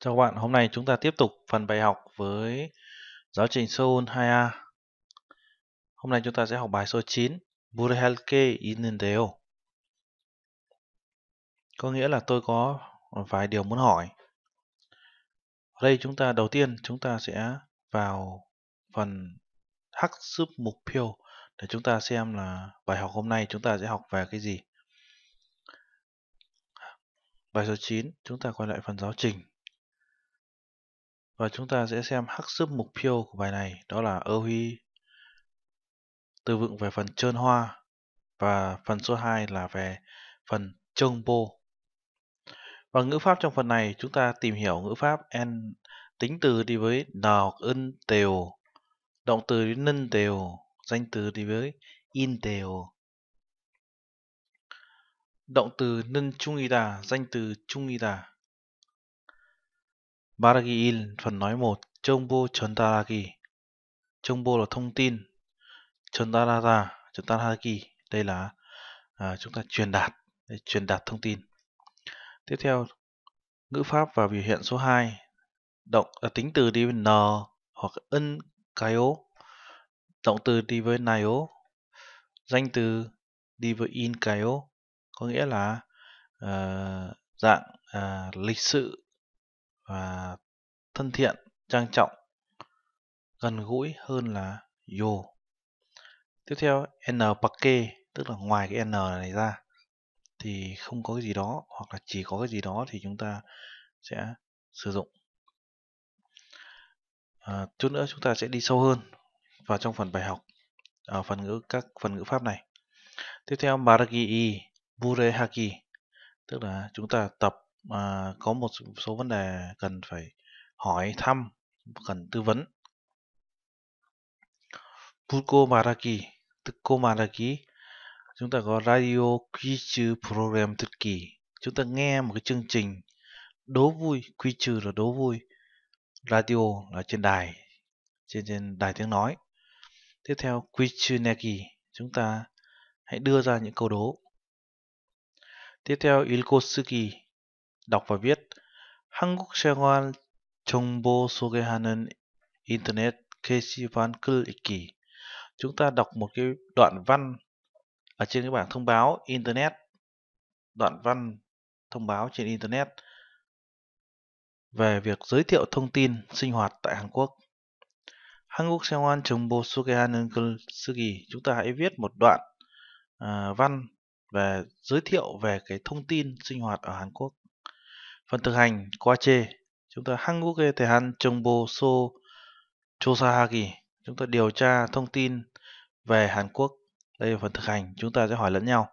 Chào các bạn, hôm nay chúng ta tiếp tục phần bài học với giáo trình Seoul 2A. Hôm nay chúng ta sẽ học bài số 9, Burhalke Inendeo. Có nghĩa là tôi có vài điều muốn hỏi. Ở đây chúng ta đầu tiên chúng ta sẽ vào phần hắc sub mục tiêu để chúng ta xem là bài học hôm nay chúng ta sẽ học về cái gì. Bài số 9, chúng ta quay lại phần giáo trình và chúng ta sẽ xem hắc sub mục tiêu của bài này, đó là ơ huy từ vựng về phần trơn hoa và phần số 2 là về phần trông bô. Và ngữ pháp trong phần này chúng ta tìm hiểu ngữ pháp n tính từ đi với n hoặc ân tều, động từ đi nân tều, danh từ đi với in tều. Động từ nân chung y đà, danh từ chung y đà. Baragi Il phần nói 1 Chongbo Chandaragi Chongbo là thông tin Chandarata Chandaragi đây là à, chúng ta truyền đạt để truyền đạt thông tin tiếp theo ngữ pháp và biểu hiện số 2 động à, tính từ đi với n hoặc ân cái ố động từ đi với này ố danh từ đi với in cái ố có nghĩa là à, dạng à, lịch sự và thân thiện, trang trọng, gần gũi hơn là yo. Tiếp theo n pake tức là ngoài cái n này ra thì không có cái gì đó hoặc là chỉ có cái gì đó thì chúng ta sẽ sử dụng. À, chút nữa chúng ta sẽ đi sâu hơn vào trong phần bài học ở à, phần ngữ các phần ngữ pháp này. Tiếp theo maragi i burehaki tức là chúng ta tập mà có một số vấn đề cần phải hỏi thăm, cần tư vấn. Buko Maraki, Tukko Maraki, chúng ta có Radio Quiz Program Thực Kỳ. Chúng ta nghe một cái chương trình đố vui, quy trừ là đố vui. Radio là trên đài, trên trên đài tiếng nói. Tiếp theo Quiz Neki, chúng ta hãy đưa ra những câu đố. Tiếp theo Ilkosuki, đọc và viết 한국 생활 정보 소개하는 인터넷 게시판 글 읽기. Chúng ta đọc một cái đoạn văn ở trên cái bảng thông báo internet. Đoạn văn thông báo trên internet về việc giới thiệu thông tin sinh hoạt tại Hàn Quốc. 한국 생활 정보 소개하는 글 쓰기. Chúng ta hãy viết một đoạn uh, văn về giới thiệu về cái thông tin sinh hoạt ở Hàn Quốc phần thực hành qua chê chúng ta thể hàn 한국에 대한 정보소 조사하기 chúng ta điều tra thông tin về Hàn Quốc đây là phần thực hành chúng ta sẽ hỏi lẫn nhau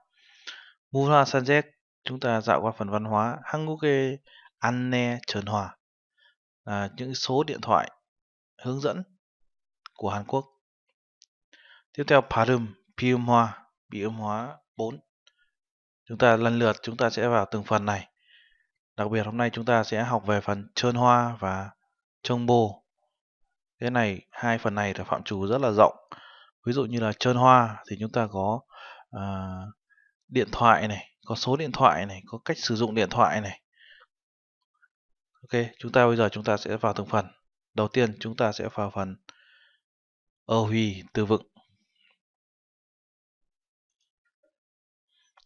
문화 산책 chúng ta dạo qua phần văn hóa 한국의 안내 전화 là những số điện thoại hướng dẫn của Hàn Quốc tiếp theo 발음 hoa bị âm hóa 4 chúng ta lần lượt chúng ta sẽ vào từng phần này Đặc biệt hôm nay chúng ta sẽ học về phần trơn hoa và trông bồ Cái này, hai phần này là phạm trù rất là rộng. Ví dụ như là trơn hoa thì chúng ta có à, điện thoại này, có số điện thoại này, có cách sử dụng điện thoại này. Ok, chúng ta bây giờ chúng ta sẽ vào từng phần. Đầu tiên chúng ta sẽ vào phần ơ huy từ vựng.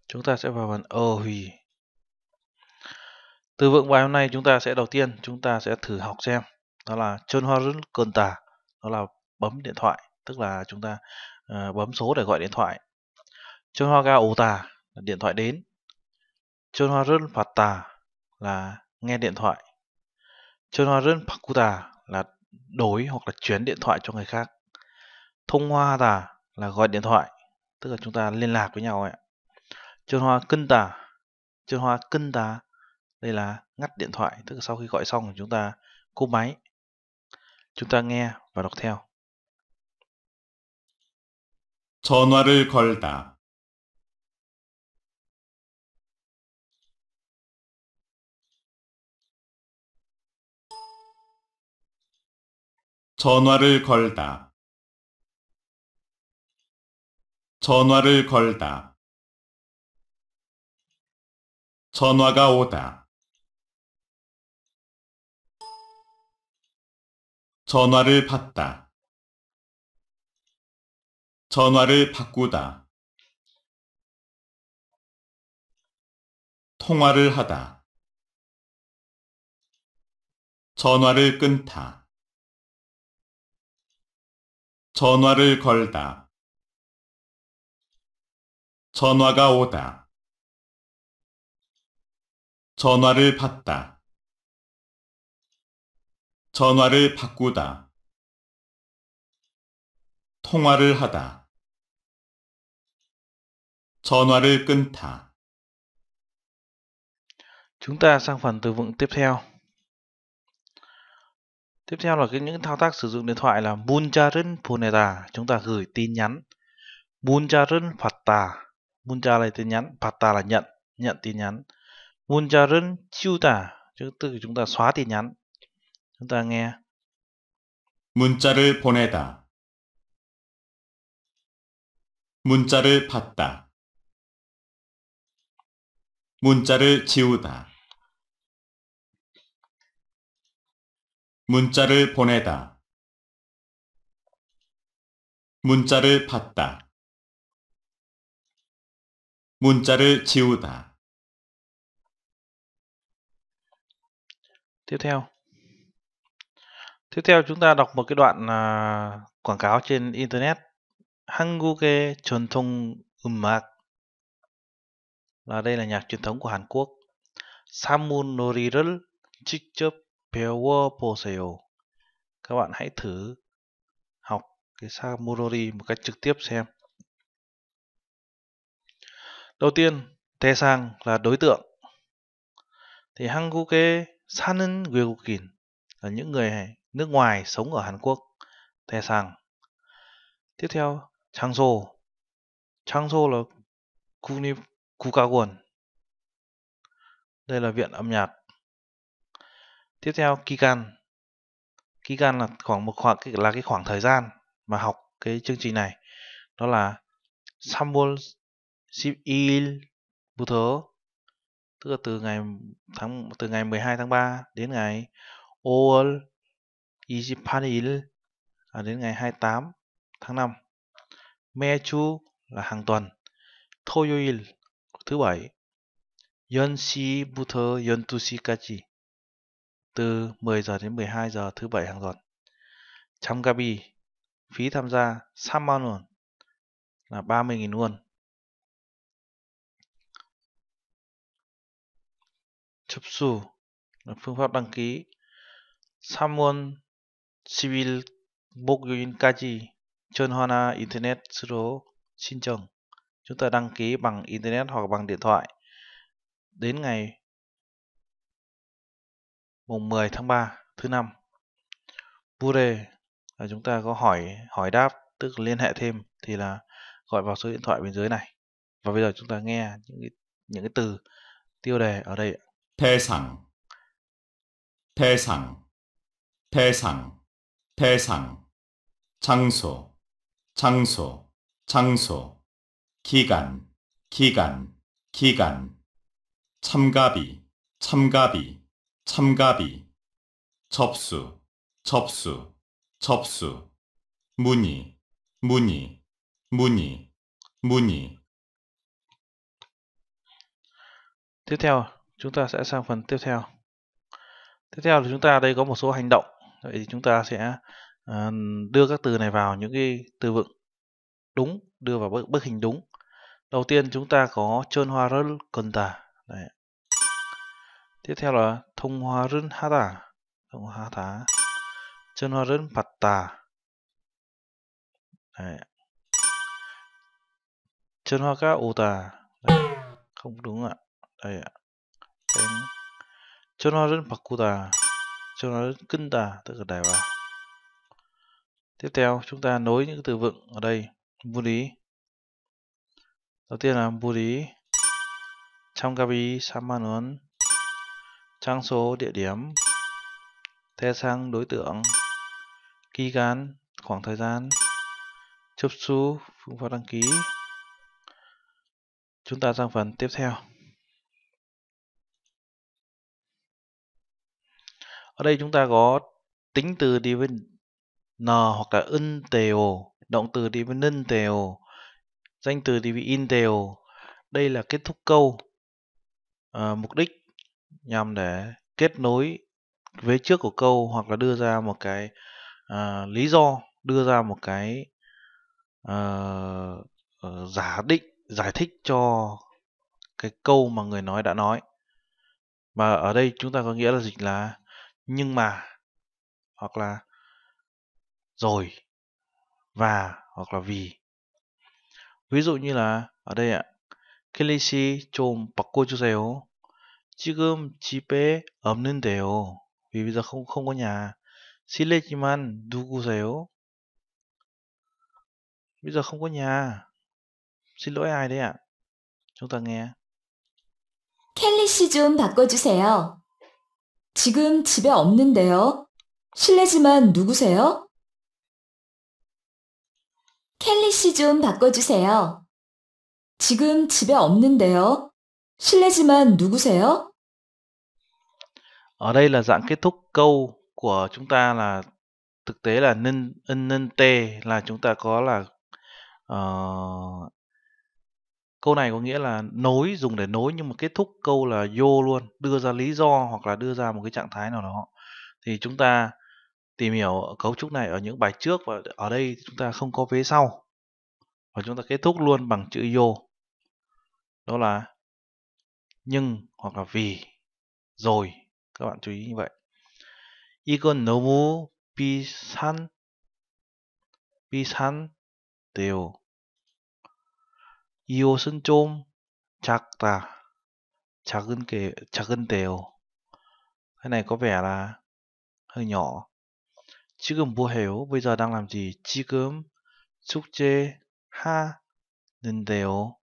Chúng ta sẽ vào phần ơ huy từ vựng bài hôm nay chúng ta sẽ đầu tiên chúng ta sẽ thử học xem đó là chôn hoa rứt cơn tà đó là bấm điện thoại tức là chúng ta uh, bấm số để gọi điện thoại chôn hoa ga ủ tà là điện thoại đến chôn hoa rứt phạt tà là nghe điện thoại chôn hoa rứt phạt tà là đổi hoặc là chuyển điện thoại cho người khác thông hoa tà là gọi điện thoại tức là chúng ta liên lạc với nhau ạ chôn hoa cân tà chôn hoa cân tà đây là ngắt điện thoại tức là sau khi gọi xong chúng ta cú máy chúng ta nghe và đọc theo 전화를 걸다 전화를 걸다 전화를 걸다 전화가 오다 전화를 받다. 전화를 바꾸다. 통화를 하다. 전화를 끊다. 전화를 걸다. 전화가 오다. 전화를 받다. 전화를 바꾸다. 통화를 하다. 전화를 끊다. Chúng ta sang phần từ vựng tiếp theo. Tiếp theo là cái những thao tác sử dụng điện thoại là Munjarin Puneta. Chúng ta gửi tin nhắn. Munjarin phatta, Munja là tin nhắn. phatta là nhận. Nhận tin nhắn. Munjarin Chuta. chúng ta xóa tin nhắn. c h ú 문자를 보내다 문자를 받다 문자를 지우다 문자를 보내다 문자를 받다 문자를 지우다 tiếp Tiếp theo chúng ta đọc một cái đoạn à, quảng cáo trên internet hanguke 한국의 전통 음악 là đây là nhạc truyền thống của Hàn Quốc. 사물놀이를 직접 배워보세요. Các bạn hãy thử học cái samurori một cách trực tiếp xem. Đầu tiên, sang là đối tượng. Thì 한국에 사는 외국인 là những người nước ngoài sống ở Hàn Quốc, Tae Sang. Tiếp theo, 장소. 장소 là 국립 국가원. Đây là viện âm nhạc. Tiếp theo, 기간. Kigan là khoảng một khoảng là cái khoảng thời gian mà học cái chương trình này. Đó là 3월 12일부터 tức là từ ngày tháng từ ngày 12 tháng 3 đến ngày 5 28일 à, đến ngày 28 tháng 5. 매주 là hàng tuần. 토요일 thứ bảy. 연시부터 12시까지 từ 10 giờ đến 12 giờ thứ bảy hàng tuần. 참가비 phí tham gia 3만 won là 30.000 won. Chấp 접수 là phương pháp đăng ký 3원 civil 10일 목요일 internet 전화나 xin 신청. Chúng ta đăng ký bằng internet hoặc bằng điện thoại đến ngày mùng 10 tháng 3 thứ năm. Bure là chúng ta có hỏi hỏi đáp tức liên hệ thêm thì là gọi vào số điện thoại bên dưới này. Và bây giờ chúng ta nghe những cái, những cái từ tiêu đề ở đây. Thế sẵn Thế sẵn Thế sẵn 대상, 장소, 장소, 장소, 기간, 기간, 기간, 참가비, 참가비, 참가비, 접수, 접수, 접수, 문의, 문의, 문의, 문의. Tiếp theo, chúng ta sẽ sang phần tiếp theo. Tiếp theo là chúng ta đây có một số hành động. vậy thì chúng ta sẽ ờ, đưa các từ này vào những cái từ vựng đúng đưa vào bức, bức hình đúng đầu tiên chúng ta có chơn hoa rơn cần tà Đấy. tiếp theo là thông hoa rơn hát tà thông hoa tá chơn hoa rơn bạt tà Đấy. chân hoa cá ô tà không đúng ạ đây ạ chân hoa rơn bạc cu tà cho nó cân tả tự cả đài vào tiếp theo chúng ta nối những từ vựng ở đây vô lý đầu tiên là vô lý trong gabi samanon trang số địa điểm the sang đối tượng kỳ gan khoảng thời gian chụp su phương pháp đăng ký chúng ta sang phần tiếp theo Ở đây chúng ta có tính từ đi với n hoặc là in động từ đi với nên danh từ đi với in Đây là kết thúc câu. À, mục đích nhằm để kết nối với trước của câu hoặc là đưa ra một cái à, lý do, đưa ra một cái à, giả định, giải thích cho cái câu mà người nói đã nói. và ở đây chúng ta có nghĩa là dịch là nhưng mà hoặc là rồi và hoặc là vì ví dụ như là ở đây ạ Kelly, 클래시 좀 바꿔주세요 지금 집에 없는데요 vì bây giờ không không có nhà 실례지만 누구세요 bây giờ không có nhà xin lỗi ai đấy ạ chúng ta nghe 켈리 씨좀 바꿔주세요 지금 집에 없는데요. 실례지만 누구세요? 켈리 씨 좀 바꿔주세요. 지금 집에 없는데요. 실례지만 누구세요? Ở đây là dạng kết thúc câu của chúng ta là thực tế là nân ân nân tê là chúng ta có là uh, Câu này có nghĩa là nối dùng để nối nhưng mà kết thúc câu là vô luôn, đưa ra lý do hoặc là đưa ra một cái trạng thái nào đó. Thì chúng ta tìm hiểu cấu trúc này ở những bài trước và ở đây chúng ta không có vế sau. Và chúng ta kết thúc luôn bằng chữ vô. Đó là nhưng hoặc là vì rồi các bạn chú ý như vậy 이건 너무 비싼 비싼 대요 이 옷은 좀 작다. 작은 게 작은 데요. Cái này có vẻ là hơi nhỏ. 지금 뭐 해요? Bây giờ đang làm gì? 지금 숙제 하는데요.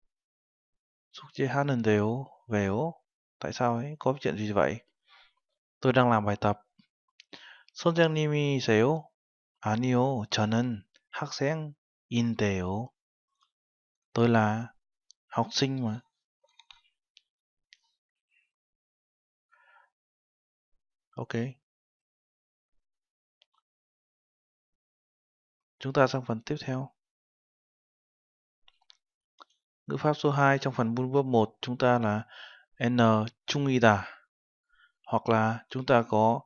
숙제 하는데요. 왜요? Tại sao ấy? Có chuyện gì vậy? Tôi đang làm bài tập. 선생님이세요? 아니요, 저는 학생인데요. Tôi là học sinh mà ok chúng ta sang phần tiếp theo ngữ pháp số 2 trong phần bullword 1 chúng ta là n trung y đà hoặc là chúng ta có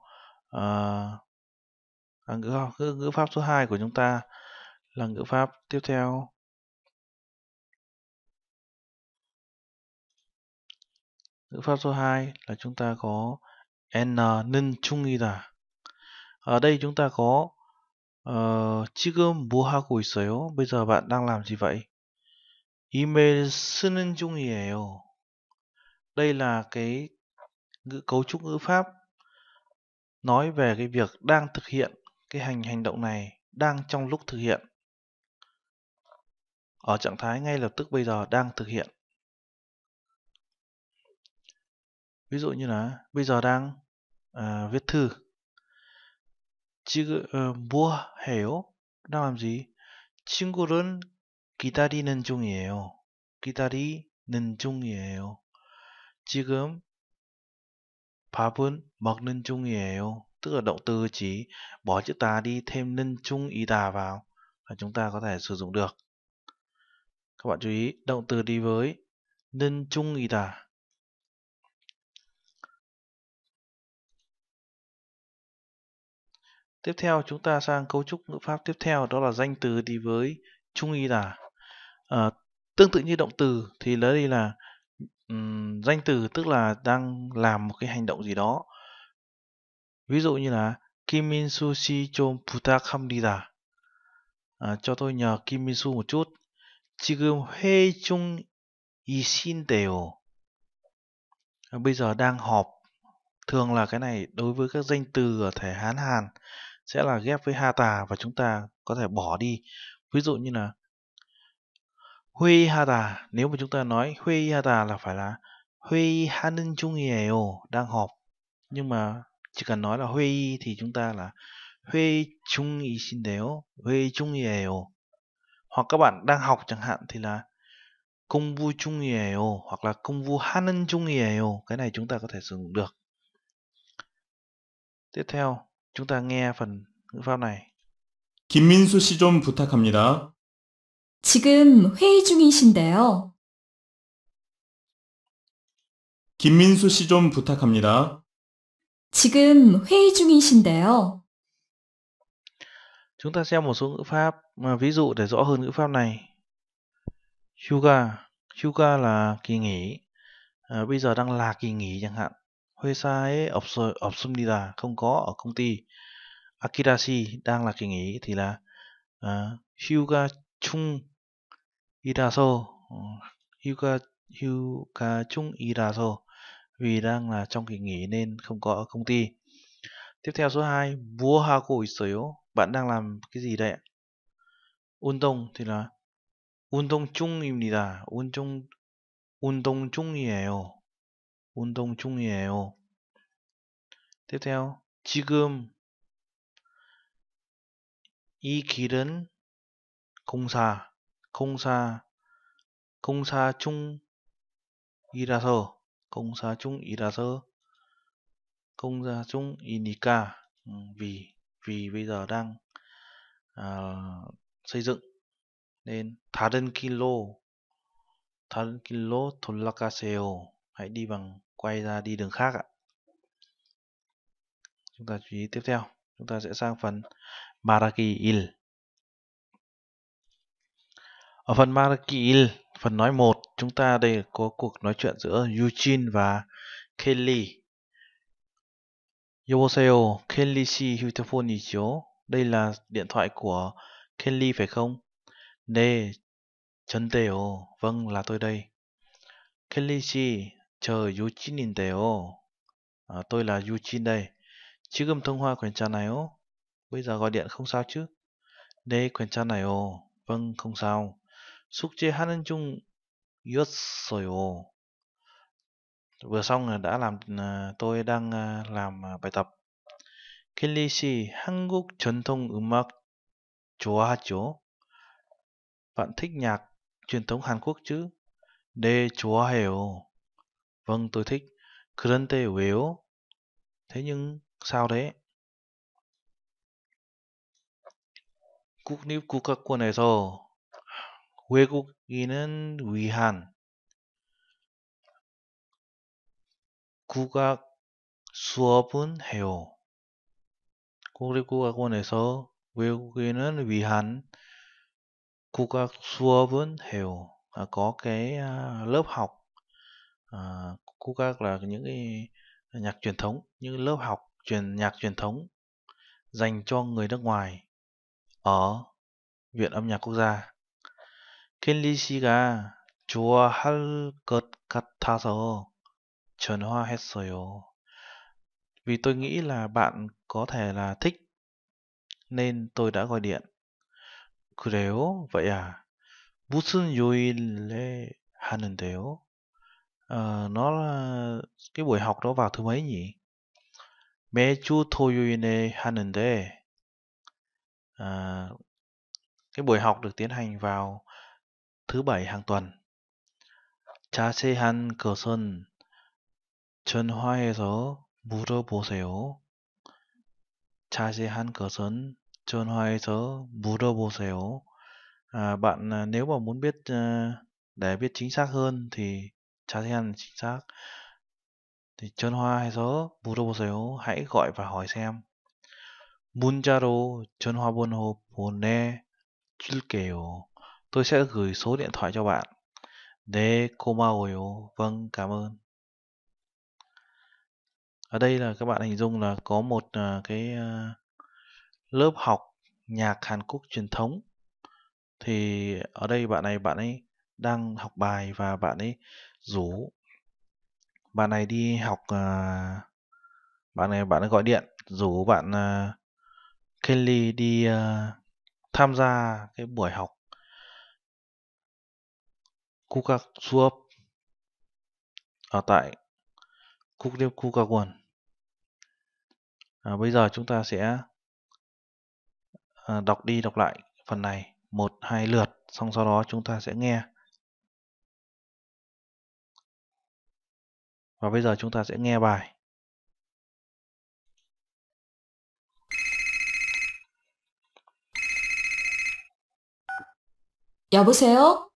uh, ngữ, ngữ, ngữ pháp số 2 của chúng ta là ngữ pháp tiếp theo Ngữ pháp số 2 là chúng ta có n 는 중이다. Ở đây chúng ta có uh, 지금 뭐 하고 있어요? Bây giờ bạn đang làm gì vậy? 이메일 쓰는 중이에요. Đây là cái ngữ cấu trúc ngữ pháp nói về cái việc đang thực hiện cái hành hành động này đang trong lúc thực hiện ở trạng thái ngay lập tức bây giờ đang thực hiện ví dụ như là bây giờ đang à, viết thư 지금 어, hiểu đang làm gì? 친구를 기다리는 중이에요. 기다리는 중이에요. 지금 밥은 먹는 중이에요. Tức là động từ chỉ bỏ chữ ta đi thêm nân chung ý ta vào và chúng ta có thể sử dụng được. Các bạn chú ý, động từ đi với nân chung ý ta. Tiếp theo chúng ta sang cấu trúc ngữ pháp tiếp theo đó là danh từ đi với trung y là à, tương tự như động từ thì lấy đi là um, danh từ tức là đang làm một cái hành động gì đó. Ví dụ như là Kimin sushi chom puta kamdida. À, cho tôi nhờ kimin Min Su một chút. 지금 회의 중 이신데요. Bây giờ đang họp. Thường là cái này đối với các danh từ ở thể Hán Hàn sẽ là ghép với hata và chúng ta có thể bỏ đi ví dụ như là hui hata nếu mà chúng ta nói hui hata là phải là hui hanin chung đang họp nhưng mà chỉ cần nói là hui thì chúng ta là hui chung y xin đéo huy chung yeo hoặc các bạn đang học chẳng hạn thì là công vu chung yeo hoặc là công vu hanin chung yeo cái này chúng ta có thể sử dụng được tiếp theo Chúng ta nghe phần ngữ pháp này. 김민수 씨좀 부탁합니다. 지금 회의 중이신데요. 김민수 씨좀 부탁합니다. 지금 회의 중이신데요. Chúng ta xem một số ngữ pháp mà ví dụ để rõ hơn ngữ pháp này. Huga, huga là kỳ nghỉ. À, bây giờ đang là kỳ nghỉ chẳng hạn. Hoesai 없습니다. Không có ở công ty. Akirashi đang là kỳ nghỉ thì là uh, Hyuga Chung Iraso Hyuga Hyuga Chung Iraso vì đang là trong kỳ nghỉ nên không có ở công ty. Tiếp theo số 2, Bua Haku Isoyo, bạn đang làm cái gì đấy? Untung thì là 운동 중입니다. 운동 운동 중이에요. 운동 중이에요. 됐어요. 지금 이 길은 공사, 공사, 공사 중이라서, 공사 중이라서, 공사 중이니까, 음, ì vì b 랑, y 세 i ờ 다른 길로, 다른 길로 돌아가세요. hãy đi bằng quay ra đi đường khác ạ chúng ta chú ý tiếp theo chúng ta sẽ sang phần Maraki il ở phần Maraki il phần nói một chúng ta đây có cuộc nói chuyện giữa Eugene và Kelly Yoboseo Kelly si 휴대폰 chiếu đây là điện thoại của Kelly phải không? 네, 전데요. Vâng, là tôi đây. Kelly chi 저 유진인데요. À, tôi là Yuchin đây. 지금 통화 괜찮아요? Bây giờ gọi điện không sao chứ? 네, 괜찮아요. Vâng, không sao. 숙제하는 중이었어요. Vừa xong đã làm à, tôi đang à, làm à, bài tập. 켈리 씨, 한국 전통 음악 좋아하죠? Bạn thích nhạc truyền thống Hàn Quốc chứ? 네, 좋아해요. Vâng, tôi thích. 그런데 왜요? Thế nhưng sao thế? 국립 국가권에서 외국인은 위한 국악 수업은 해요. 국립국악원에서 외국인은 위한 국악 수업은 해요. À, có cái lớp học à, ờ, Kukak là những cái nhạc truyền thống những lớp học truyền nhạc truyền thống dành cho người nước ngoài ở Viện Âm nhạc Quốc gia. 켈리 씨가 좋아할 것 같아서 전화했어요. Vì tôi nghĩ là bạn có thể là thích nên tôi đã gọi điện. 그래요? vậy à? 무슨 요일에 하는데요? Ờ, nó cái buổi học đó vào thứ mấy nhỉ? 매주 토요일에 하는데 à, cái buổi học được tiến hành vào thứ bảy hàng tuần. 자세한 것은 전화해서 물어보세요. 자세한 것은 전화해서 물어보세요. À, bạn nếu mà muốn biết à, để biết chính xác hơn thì 자세한 chính xác thì 전화해서 물어보세요. Hãy gọi và hỏi xem. 문자로 전화번호 보내줄게요. Tôi sẽ gửi số điện thoại cho bạn. 네, 고마워요. Vâng, cảm ơn. Ở đây là các bạn hình dung là có một à, cái à, lớp học nhạc Hàn Quốc truyền thống. Thì ở đây bạn này bạn ấy đang học bài và bạn ấy rủ bạn này đi học uh, bạn này bạn ấy gọi điện rủ bạn uh, Kelly đi uh, tham gia cái buổi học Kukakuop ở tại Kukdep Kukakwon. À, bây giờ chúng ta sẽ à, đọc đi đọc lại phần này một hai lượt xong sau đó chúng ta sẽ nghe Và bây giờ chúng ta sẽ nghe bài. 여보세요?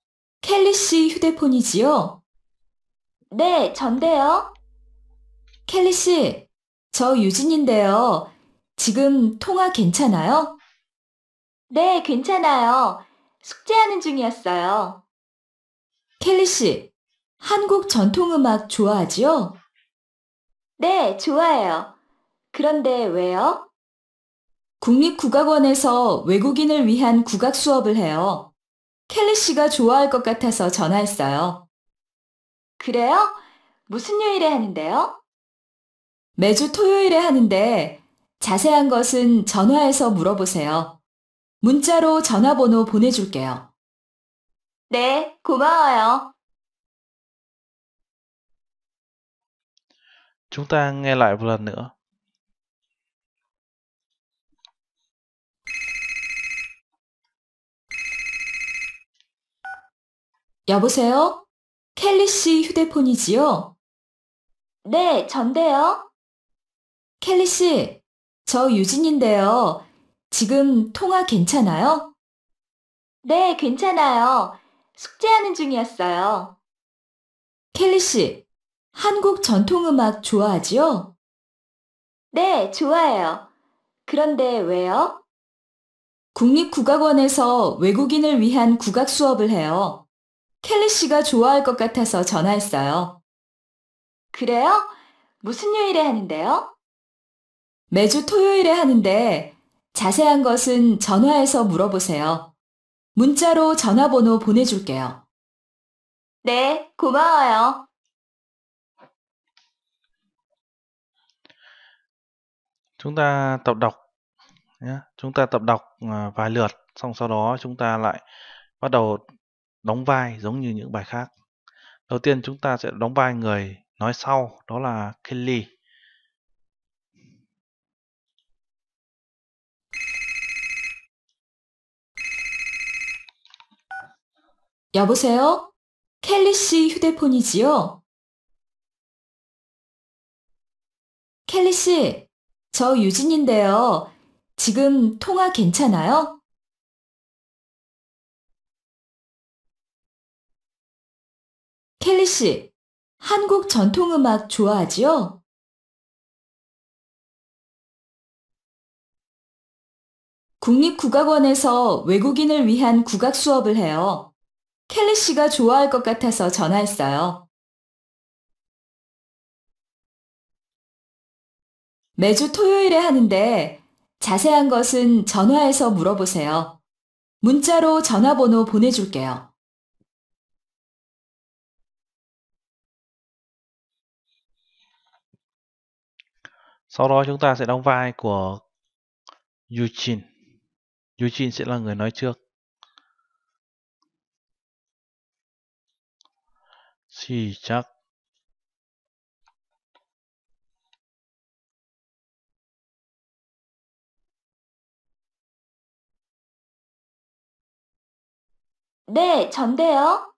켈리 씨 휴대폰이지요? 네, 전데요. 켈리 씨, 저 유진인데요. 지금 통화 괜찮아요? 네, 괜찮아요. 숙제하는 중이었어요. 켈리 씨, 한국 전통음악 좋아하지요? 네, 좋아해요. 그런데 왜요? 국립국악원에서 외국인을 위한 국악 수업을 해요. 켈리 씨가 좋아할 것 같아서 전화했어요. 그래요? 무슨 요일에 하는데요? 매주 토요일에 하는데 자세한 것은 전화해서 물어보세요. 문자로 전화번호 보내줄게요. 네, 고마워요. Chúng ta nghe lại một lần nữa. 여보세요? 켈리 씨 휴대폰이지요? 네, 전데요. 켈리 씨, 저 유진인데요. 지금 통화 괜찮아요? 네, 괜찮아요. 숙제하는 중이었어요. 켈리 씨, 한국 전통음악 좋아하지요? 네, 좋아해요. 그런데 왜요? 국립국악원에서 외국인을 위한 국악 수업을 해요. 켈리 씨가 좋아할 것 같아서 전화했어요. 그래요? 무슨 요일에 하는데요? 매주 토요일에 하는데 자세한 것은 전화해서 물어보세요. 문자로 전화번호 보내줄게요. 네, 고마워요. chúng ta tập đọc nhé. chúng ta tập đọc à, vài lượt xong sau đó chúng ta lại bắt đầu đóng vai giống như những bài khác đầu tiên chúng ta sẽ đóng vai người nói sau đó là Kelly 여보세요? Kelly 씨 휴대폰이지요? Kelly 씨, 저 유진인데요. 지금 통화 괜찮아요? 켈리 씨, 한국 전통음악 좋아하지요? 국립국악원에서 외국인을 위한 국악 수업을 해요. 켈리 씨가 좋아할 것 같아서 전화했어요. 매주 토요일에 하는데 자세한 것은 전화해서 물어보세요. 문자로 전화번호 보내줄게요. Sau đó chúng ta sẽ đóng vai của Yujin. Yujin sẽ là người nói trước. 시작. 네, 전데요.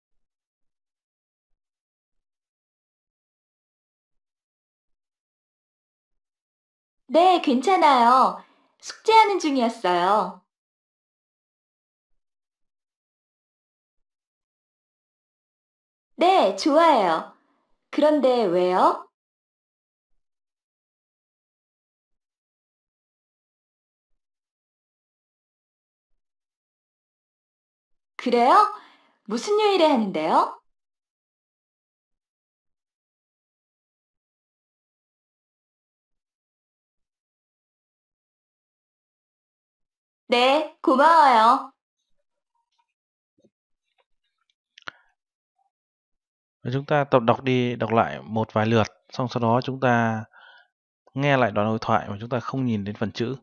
네, 괜찮아요. 숙제하는 중이었어요. 네, 좋아요. 그런데 왜요? 그래요? 무슨 요일에 하는데요? 네, 고마워요. Chúng ta tập đọc đi đọc lại một vài lượt, xong sau đó chúng ta nghe lại đoạn hội thoại mà chúng ta không nhìn đến phần chữ.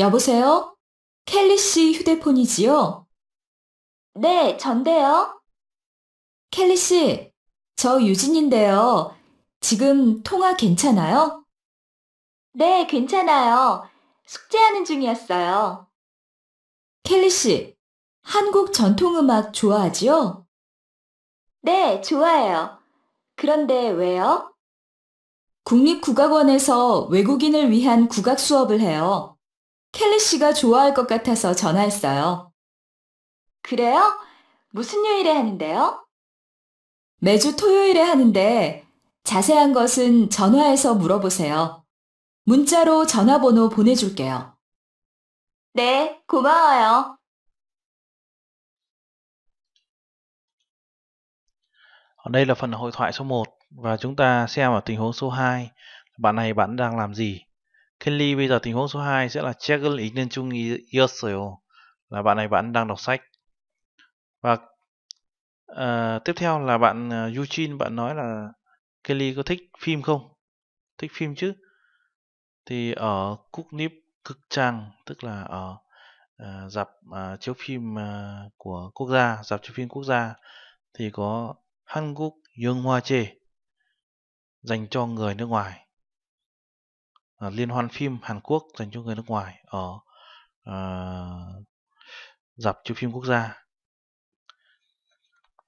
여보세요? 켈리 씨 휴대폰이지요? 네, 전데요. 켈리 씨, 저 유진인데요. 지금 통화 괜찮아요? 네, 괜찮아요. 숙제하는 중이었어요. 켈리 씨, 한국 전통음악 좋아하지요? 네, 좋아해요. 그런데 왜요? 국립국악원에서 외국인을 위한 국악 수업을 해요. 켈리 씨가 좋아할 것 같아서 전화했어요. 그래요? 무슨 요일에 하는데요? 매주 토요일에 하는데 자세한 것은 전화해서 물어보세요. 문자로 전화번호 보내줄게요. 네, 고마워요. Ở đây là phần hội thoại số 1 và chúng ta xem ở tình huống số 2, bạn này bạn đang làm gì? Kelly bây giờ tình huống số 2 sẽ là 책을 읽는 중이었어요. Là bạn này bạn đang đọc sách. Và uh, tiếp theo là bạn uh, bạn nói là Kelly có thích phim không? Thích phim chứ? Thì ở Cooknip cực trang tức là ở uh, dạp uh, chiếu phim uh, của quốc gia, dạp chiếu phim quốc gia thì có Hanguk Yeonghwa Che dành cho người nước ngoài Ờ, liên hoan phim Hàn Quốc dành cho người nước ngoài ở uh, dạp chiếu phim quốc gia.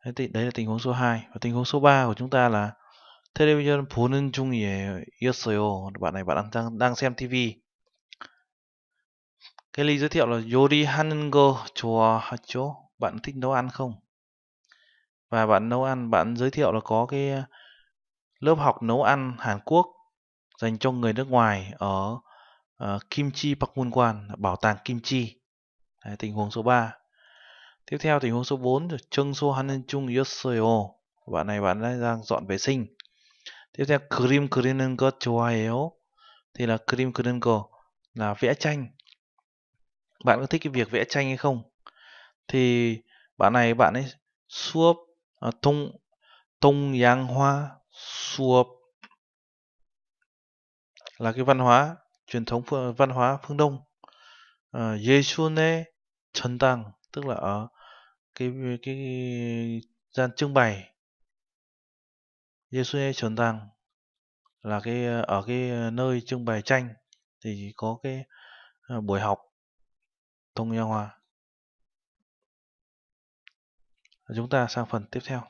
Đấy, đấy là tình huống số 2 và tình huống số 3 của chúng ta là television 보는 중이었어요. Bạn này bạn đang đang xem TV. Cái ly giới thiệu là 요리하는 거 좋아하죠? Bạn thích nấu ăn không? Và bạn nấu ăn, bạn giới thiệu là có cái lớp học nấu ăn Hàn Quốc dành cho người nước ngoài ở uh, Kim Chi Pakmunwan, bảo tàng Kim Chi. Đấy, tình huống số 3. Tiếp theo tình huống số 4 là Chung So Chung Yoseo. Bạn này bạn ấy đang dọn vệ sinh. Tiếp theo Krim Krim Go Choaeo thì là Krim Krim Go là vẽ tranh. Bạn có thích cái việc vẽ tranh hay không? Thì bạn này bạn ấy suop ờ, tung tung yang hoa suop là cái văn hóa truyền thống văn hóa phương Đông uh, Trần Tăng tức là ở cái cái, cái gian trưng bày Jesune Trần Tăng là cái ở cái nơi trưng bày tranh thì có cái uh, buổi học thông Nha Hòa chúng ta sang phần tiếp theo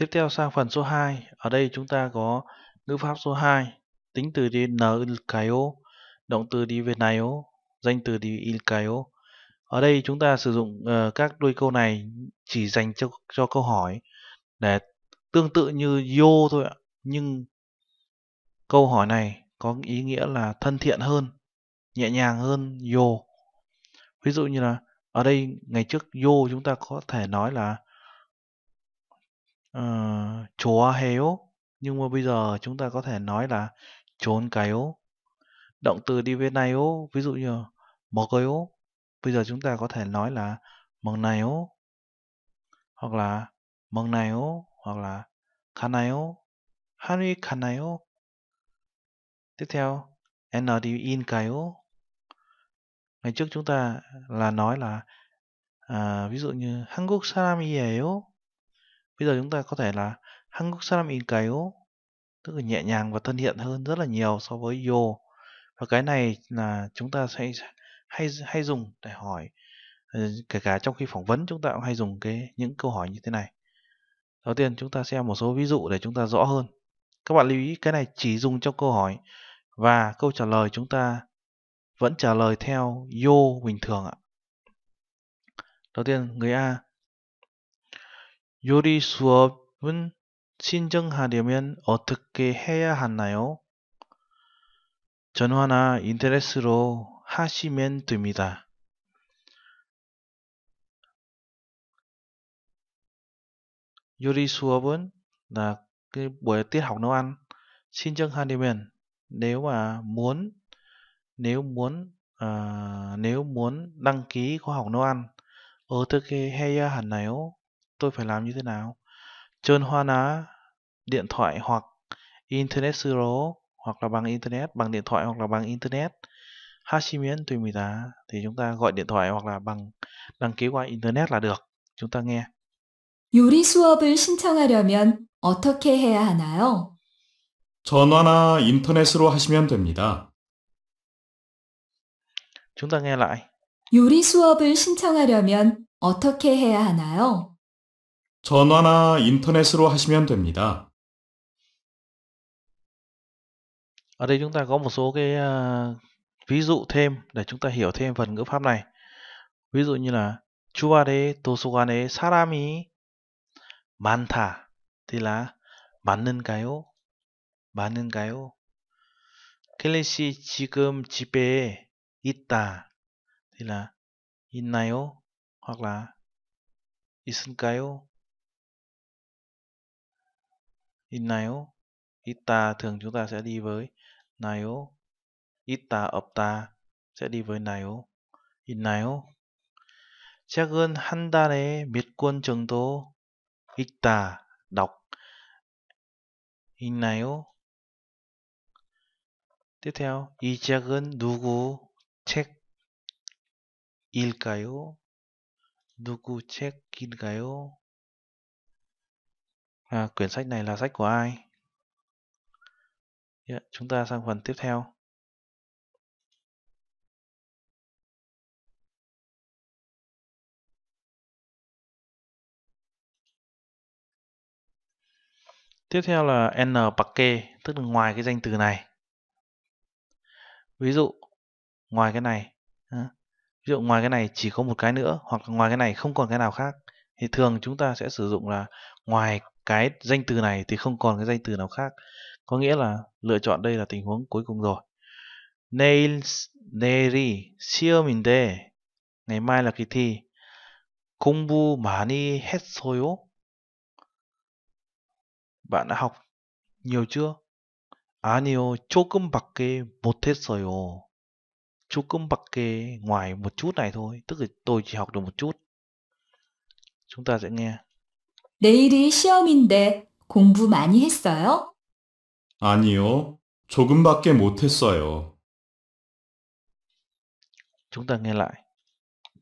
Tiếp theo sang phần số 2, ở đây chúng ta có ngữ pháp số 2, tính từ đi n kayo, động từ đi venayo, danh từ đi il Ở đây chúng ta sử dụng uh, các đuôi câu này chỉ dành cho cho câu hỏi để tương tự như yo thôi ạ, nhưng câu hỏi này có ý nghĩa là thân thiện hơn, nhẹ nhàng hơn yo. Ví dụ như là ở đây ngày trước yo chúng ta có thể nói là uh, ờ, 좋아해요 nhưng mà bây giờ chúng ta có thể nói là trốn cái động từ đi bên này ví dụ như 먹어요 bây giờ chúng ta có thể nói là 먹나요 hoặc là 먹나요 hoặc là 가나요 하루에 가나요 tiếp theo n đi in cái ngày trước chúng ta là nói là à, ví dụ như 한국 사람이에요 Bây giờ chúng ta có thể là hăng quốc 한국 사람일까요? Tức là nhẹ nhàng và thân thiện hơn rất là nhiều so với yo. Và cái này là chúng ta sẽ hay hay dùng để hỏi ờ, kể cả trong khi phỏng vấn chúng ta cũng hay dùng cái những câu hỏi như thế này. Đầu tiên chúng ta xem một số ví dụ để chúng ta rõ hơn. Các bạn lưu ý cái này chỉ dùng trong câu hỏi và câu trả lời chúng ta vẫn trả lời theo yo bình thường ạ. Đầu tiên người A 요리 수업은 신청하려면 어떻게 해야 하나요? 전화나 인터넷으로 하시면 됩니다. 요리 수업은 là cái buổi tiết học nấu ăn. 신청하려면 nếu mà muốn nếu muốn à, nếu muốn đăng ký khóa học nấu ăn 어떻게 해야 하나요? tôi phải làm như thế nào? Trơn hoa ná điện thoại hoặc Internet sư rố hoặc là bằng Internet, bằng điện thoại hoặc là bằng Internet. Hashimien tùy mình tá thì chúng ta gọi điện thoại hoặc là bằng đăng ký qua Internet là được. Chúng ta nghe. 요리 수업을 신청하려면 어떻게 해야 하나요? 전화나 인터넷으로 하시면 됩니다. chúng ta nghe lại. 요리 수업을 신청하려면 어떻게 해야 하나요? 전화나 인터넷으로 하시면 됩니다. Ở đây chúng ta có một số cái uh, ví dụ thêm để chúng ta hiểu thêm phần ngữ pháp này. Ví dụ như là 주말에 도서관에 사람이 많다 thì là 많은가요? 많은가요? 클래시 지금 집에 있다 thì là 있나요? hoặc là 있을까요? Inaio Ita thường chúng ta sẽ đi với Naio Ita opta sẽ đi với Naio Inaio 최근 한 달에 몇권 정도 있다 đọc 있나요? tiếp theo 이 책은 누구 책일까요? 누구 책일까요? à, quyển sách này là sách của ai yeah, dạ, chúng ta sang phần tiếp theo Tiếp theo là n pake, tức là ngoài cái danh từ này. Ví dụ, ngoài cái này, ví dụ ngoài cái này chỉ có một cái nữa, hoặc ngoài cái này không còn cái nào khác, thì thường chúng ta sẽ sử dụng là ngoài cái danh từ này thì không còn cái danh từ nào khác có nghĩa là lựa chọn đây là tình huống cuối cùng rồi 내일 내일이 시험인데 ngày mai là kỳ thi 공부 많이 했어요? bạn đã học nhiều chưa? 아니요 조금밖에 못했어요 조금밖에 ngoài một chút này thôi tức là tôi chỉ học được một chút chúng ta sẽ nghe 내일이 시험인데 공부 많이 했어요? 아니요. 조금밖에 못했어요. Chúng ta nghe lại.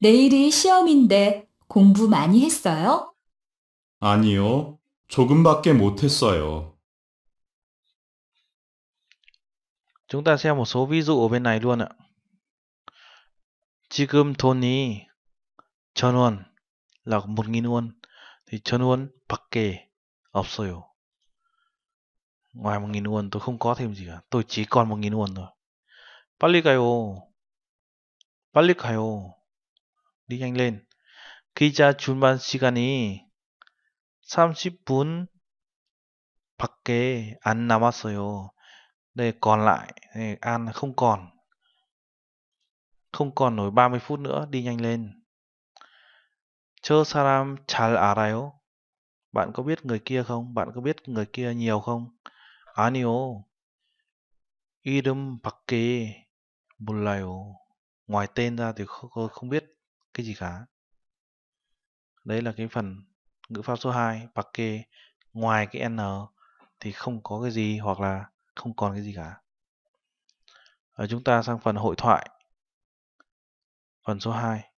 내일이 시험인데 공부 많이 했어요? 아니요. 조금밖에 못했어요. Chúng ta xem một số ví dụ ở bên này luôn ạ. 지금 돈이 천 원, là một nghìn won. thì 전원 밖에 없어요. Ngoài 1.000 won tôi không có thêm gì cả. Tôi chỉ còn 1.000 won rồi. 빨리 가요. 빨리 가요. Đi nhanh lên. Khi chuẩn 기자 출발 시간이 30분 밖에 안 남았어요. Đây còn lại, đây, an không còn. Không còn nổi 30 phút nữa, đi nhanh lên. Chơ saram chal arayo. Bạn có biết người kia không? Bạn có biết người kia nhiều không? Anio. Idum pakke bulayo. Ngoài tên ra thì không không biết cái gì cả. Đấy là cái phần ngữ pháp số 2, pakke ngoài cái n thì không có cái gì hoặc là không còn cái gì cả. Và ờ, chúng ta sang phần hội thoại. Phần số 2.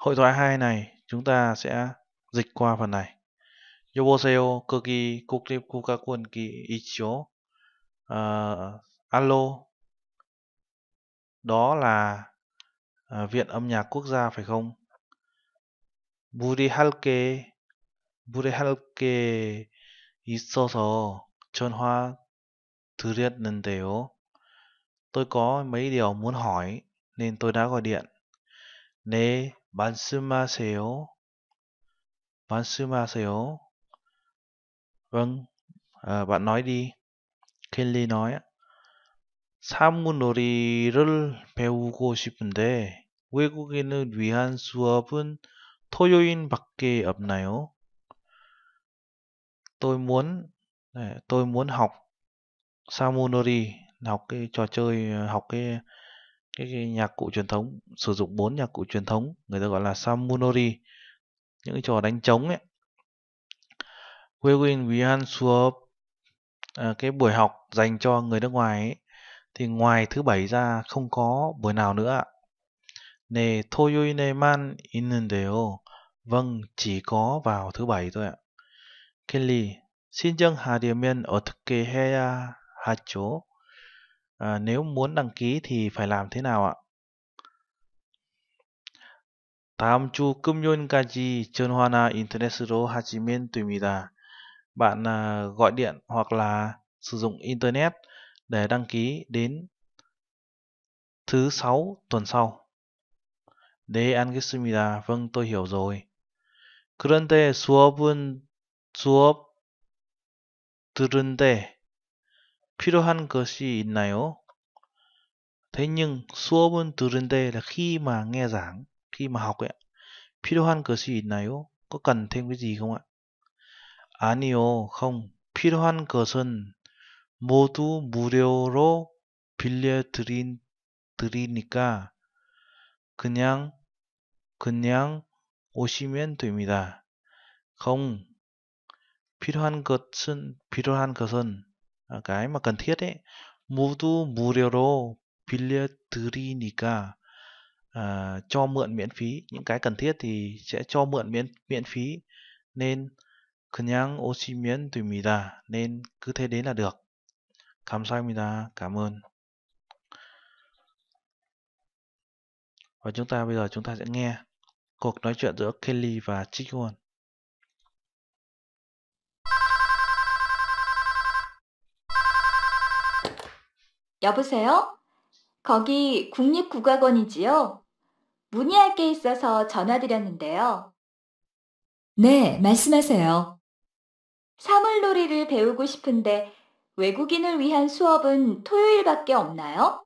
Hội thoại hai này chúng ta sẽ dịch qua phần này. 여보세요. 거기 국립국가공원이 있죠. Uh, alo. Đó là uh, Viện âm nhạc quốc gia phải không? 무리할게 무리할게 있어서 전화 드렸는데요. Tôi có mấy điều muốn hỏi nên tôi đã gọi điện. 네, 말씀하세요. 말씀하세요. Vâng, à, bạn nói đi. 켈리 nói 사문놀이를 배우고 싶은데 외국인을 위한 수업은 토요일밖에 없나요? Tôi muốn tôi muốn học 사문놀이 học cái trò chơi học cái cái, cái nhạc cụ truyền thống sử dụng bốn nhạc cụ truyền thống người ta gọi là samunori những cái trò đánh trống ấy Wewin Wian Suop à, cái buổi học dành cho người nước ngoài ấy, thì ngoài thứ bảy ra không có buổi nào nữa nè toyoi ne man inundeo vâng chỉ có vào thứ bảy thôi ạ Kelly xin chân hà điều miên ở thực kế hay hacho à, nếu muốn đăng ký thì phải làm thế nào ạ? Tam chu yon kaji 금요일까지 전화나 인터넷으로 하시면 됩니다. Bạn à, gọi điện hoặc là sử dụng internet để đăng ký đến thứ sáu tuần sau. 네, 알겠습니다. Vâng, tôi hiểu rồi. 그런데 suobun suob 들은데 필요한 것이 있나요? Thế nhưng 수업은 들은데 là khi mà nghe giảng, khi mà học ấy, 필요한 것이 있나요? Có cần thêm cái gì không ạ? 아니요, không. 필요한 것은 모두 무료로 빌려드린 드리니까 그냥 그냥 오시면 됩니다. không 필요한 것은 필요한 것은 cái mà cần thiết ấy 모두 무료로 빌려 à, cho mượn miễn phí những cái cần thiết thì sẽ cho mượn miễn miễn phí nên 그냥 오시면 됩니다 nên cứ thế đến là được 감사합니다 cảm ơn và chúng ta bây giờ chúng ta sẽ nghe cuộc nói chuyện giữa Kelly và Chikwon 여보세요? 거기 국립국악원이지요? 문의할 게 있어서 전화드렸는데요. 네, 말씀하세요. 사물놀이를 배우고 싶은데 외국인을 위한 수업은 토요일밖에 없나요?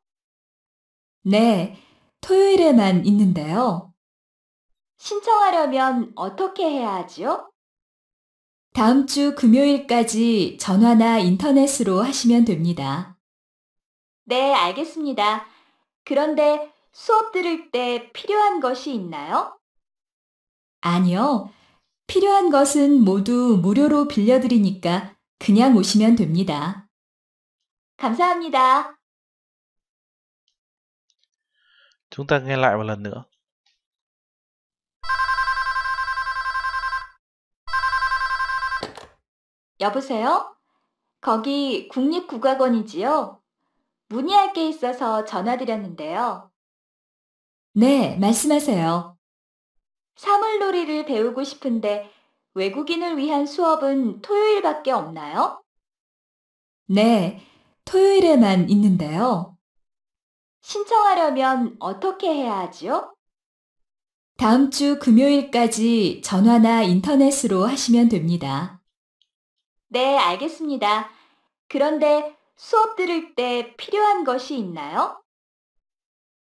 네, 토요일에만 있는데요. 신청하려면 어떻게 해야 하지요? 다음 주 금요일까지 전화나 인터넷으로 하시면 됩니다. 네, 알겠습니다. 그런데 수업 들을 때 필요한 것이 있나요? 아니요. 필요한 것은 모두 무료로 빌려드리니까 그냥 오시면 됩니다. 감사합니다. c h nghe lại một lần nữa. 여보세요? 거기 국립국악원이지요? 문의할 게 있어서 전화드렸는데요. 네, 말씀하세요. 사물놀이를 배우고 싶은데 외국인을 위한 수업은 토요일밖에 없나요? 네, 토요일에만 있는데요. 신청하려면 어떻게 해야 하지요? 다음 주 금요일까지 전화나 인터넷으로 하시면 됩니다. 네, 알겠습니다. 그런데 수업 들을 때 필요한 것이 있나요?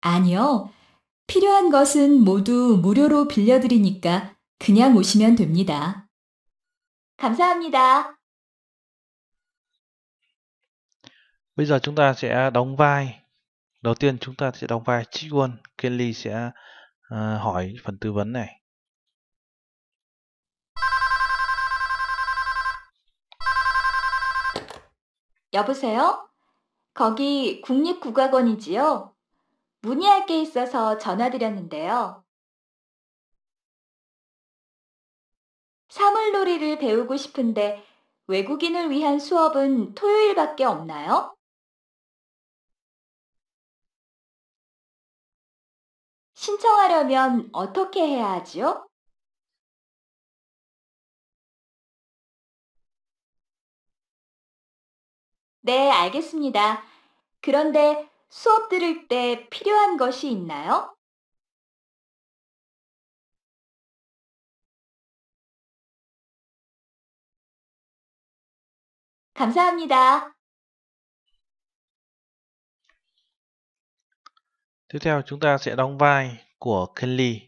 아니요. 필요한 것은 모두 무료로 빌려드리니까 그냥 오시면 됩니다. 감사합니다. Bây giờ chúng ta sẽ đóng vai. Đầu tiên chúng ta sẽ đóng vai Chi Won. Kelly sẽ uh, hỏi phần tư vấn này. 여보세요? 거기 국립국악원이지요? 문의할 게 있어서 전화드렸는데요. 사물놀이를 배우고 싶은데 외국인을 위한 수업은 토요일밖에 없나요? 신청하려면 어떻게 해야 하지요? 네, 알겠습니다. 그런데 수업 들을 때 필요한 것이 있나요? 감사합니다. Tiếp theo chúng ta sẽ đóng vai của Kelly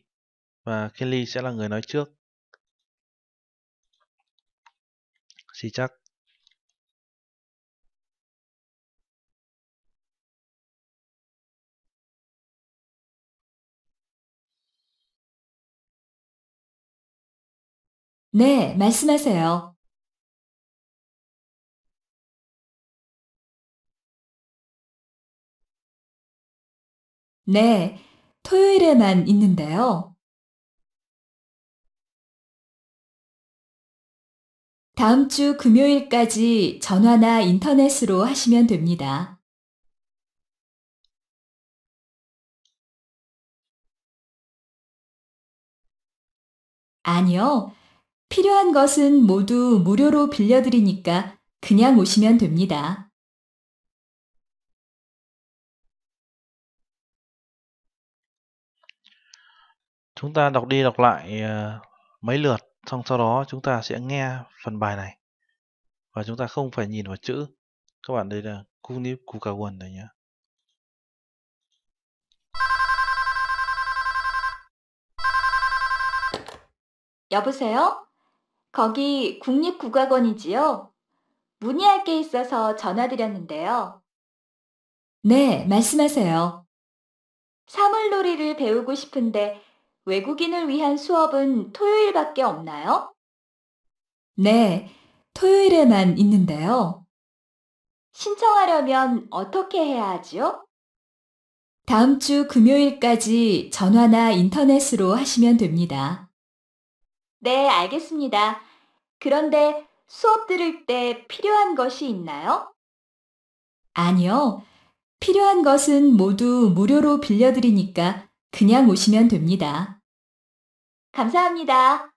và Kelly sẽ là người nói trước. Xin chắc 네, 말씀하세요. 네, 토요일에만 있는데요. 다음 주 금요일까지 전화나 인터넷으로 하시면 됩니다. 아니요. 필요한 것은 모두 무료로 빌려드리니까 그냥 오시면 됩니다. Chúng ta đọc đi đọc lại mấy lượt, xong sau đó chúng ta sẽ nghe phần bài này. Và chúng ta không phải nhìn vào chữ. Các bạn đây là Kunip Kukawon đấy nhé. 여보세요? 거기 국립국악원이지요? 문의할 게 있어서 전화드렸는데요. 네, 말씀하세요. 사물놀이를 배우고 싶은데 외국인을 위한 수업은 토요일밖에 없나요? 네, 토요일에만 있는데요. 신청하려면 어떻게 해야 하지요? 다음 주 금요일까지 전화나 인터넷으로 하시면 됩니다. 네, 알겠습니다. 그런데 수업 들을 때 필요한 것이 있나요? 아니요. 필요한 것은 모두 무료로 빌려드리니까 그냥 오시면 됩니다. 감사합니다.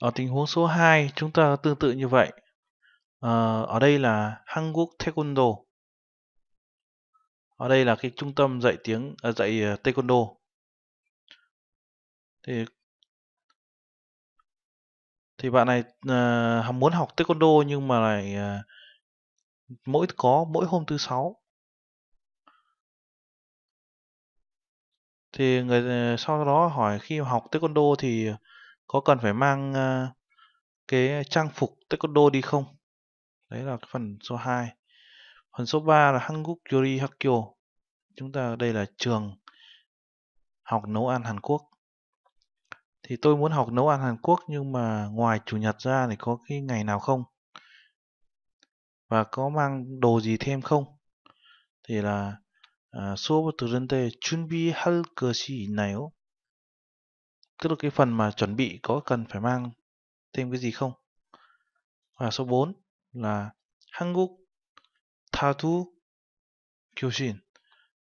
Ở tình huống số 2, chúng ta tương tự như vậy. À, ở đây là Hanguk Taekwondo. ở đây là cái trung tâm dạy tiếng à, dạy à, taekwondo thì thì bạn này à, muốn học taekwondo nhưng mà lại à, mỗi có mỗi hôm thứ sáu thì người à, sau đó hỏi khi học taekwondo thì có cần phải mang à, cái trang phục taekwondo đi không đấy là cái phần số 2 Phần số 3 là Hanguk Yori Hakyo. Chúng ta đây là trường học nấu ăn Hàn Quốc. Thì tôi muốn học nấu ăn Hàn Quốc nhưng mà ngoài chủ nhật ra thì có cái ngày nào không? Và có mang đồ gì thêm không? Thì là à, số chuẩn 수업들한테 준비할 것이 있나요? Tức là cái phần mà chuẩn bị có cần phải mang thêm cái gì không? Và số 4 là Hanguk 타두 교신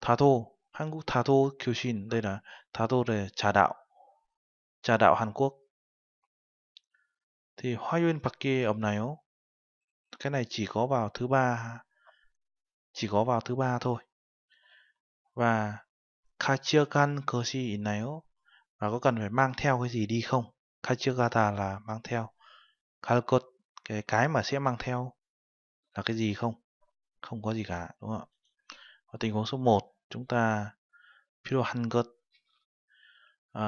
타도 한국 타도 교신 đây là 타도의 자đạo 자đạo 한국 thì 화요일 밖에 없나요? cái này chỉ có vào thứ ba chỉ có vào thứ ba thôi và kachiakan koshi 있나요? và có cần phải mang theo cái gì đi không? kachiagata là mang theo kalkot cái cái mà sẽ mang theo là cái gì không? không có gì cả đúng không ạ và tình huống số 1 chúng ta 필요한 것 à,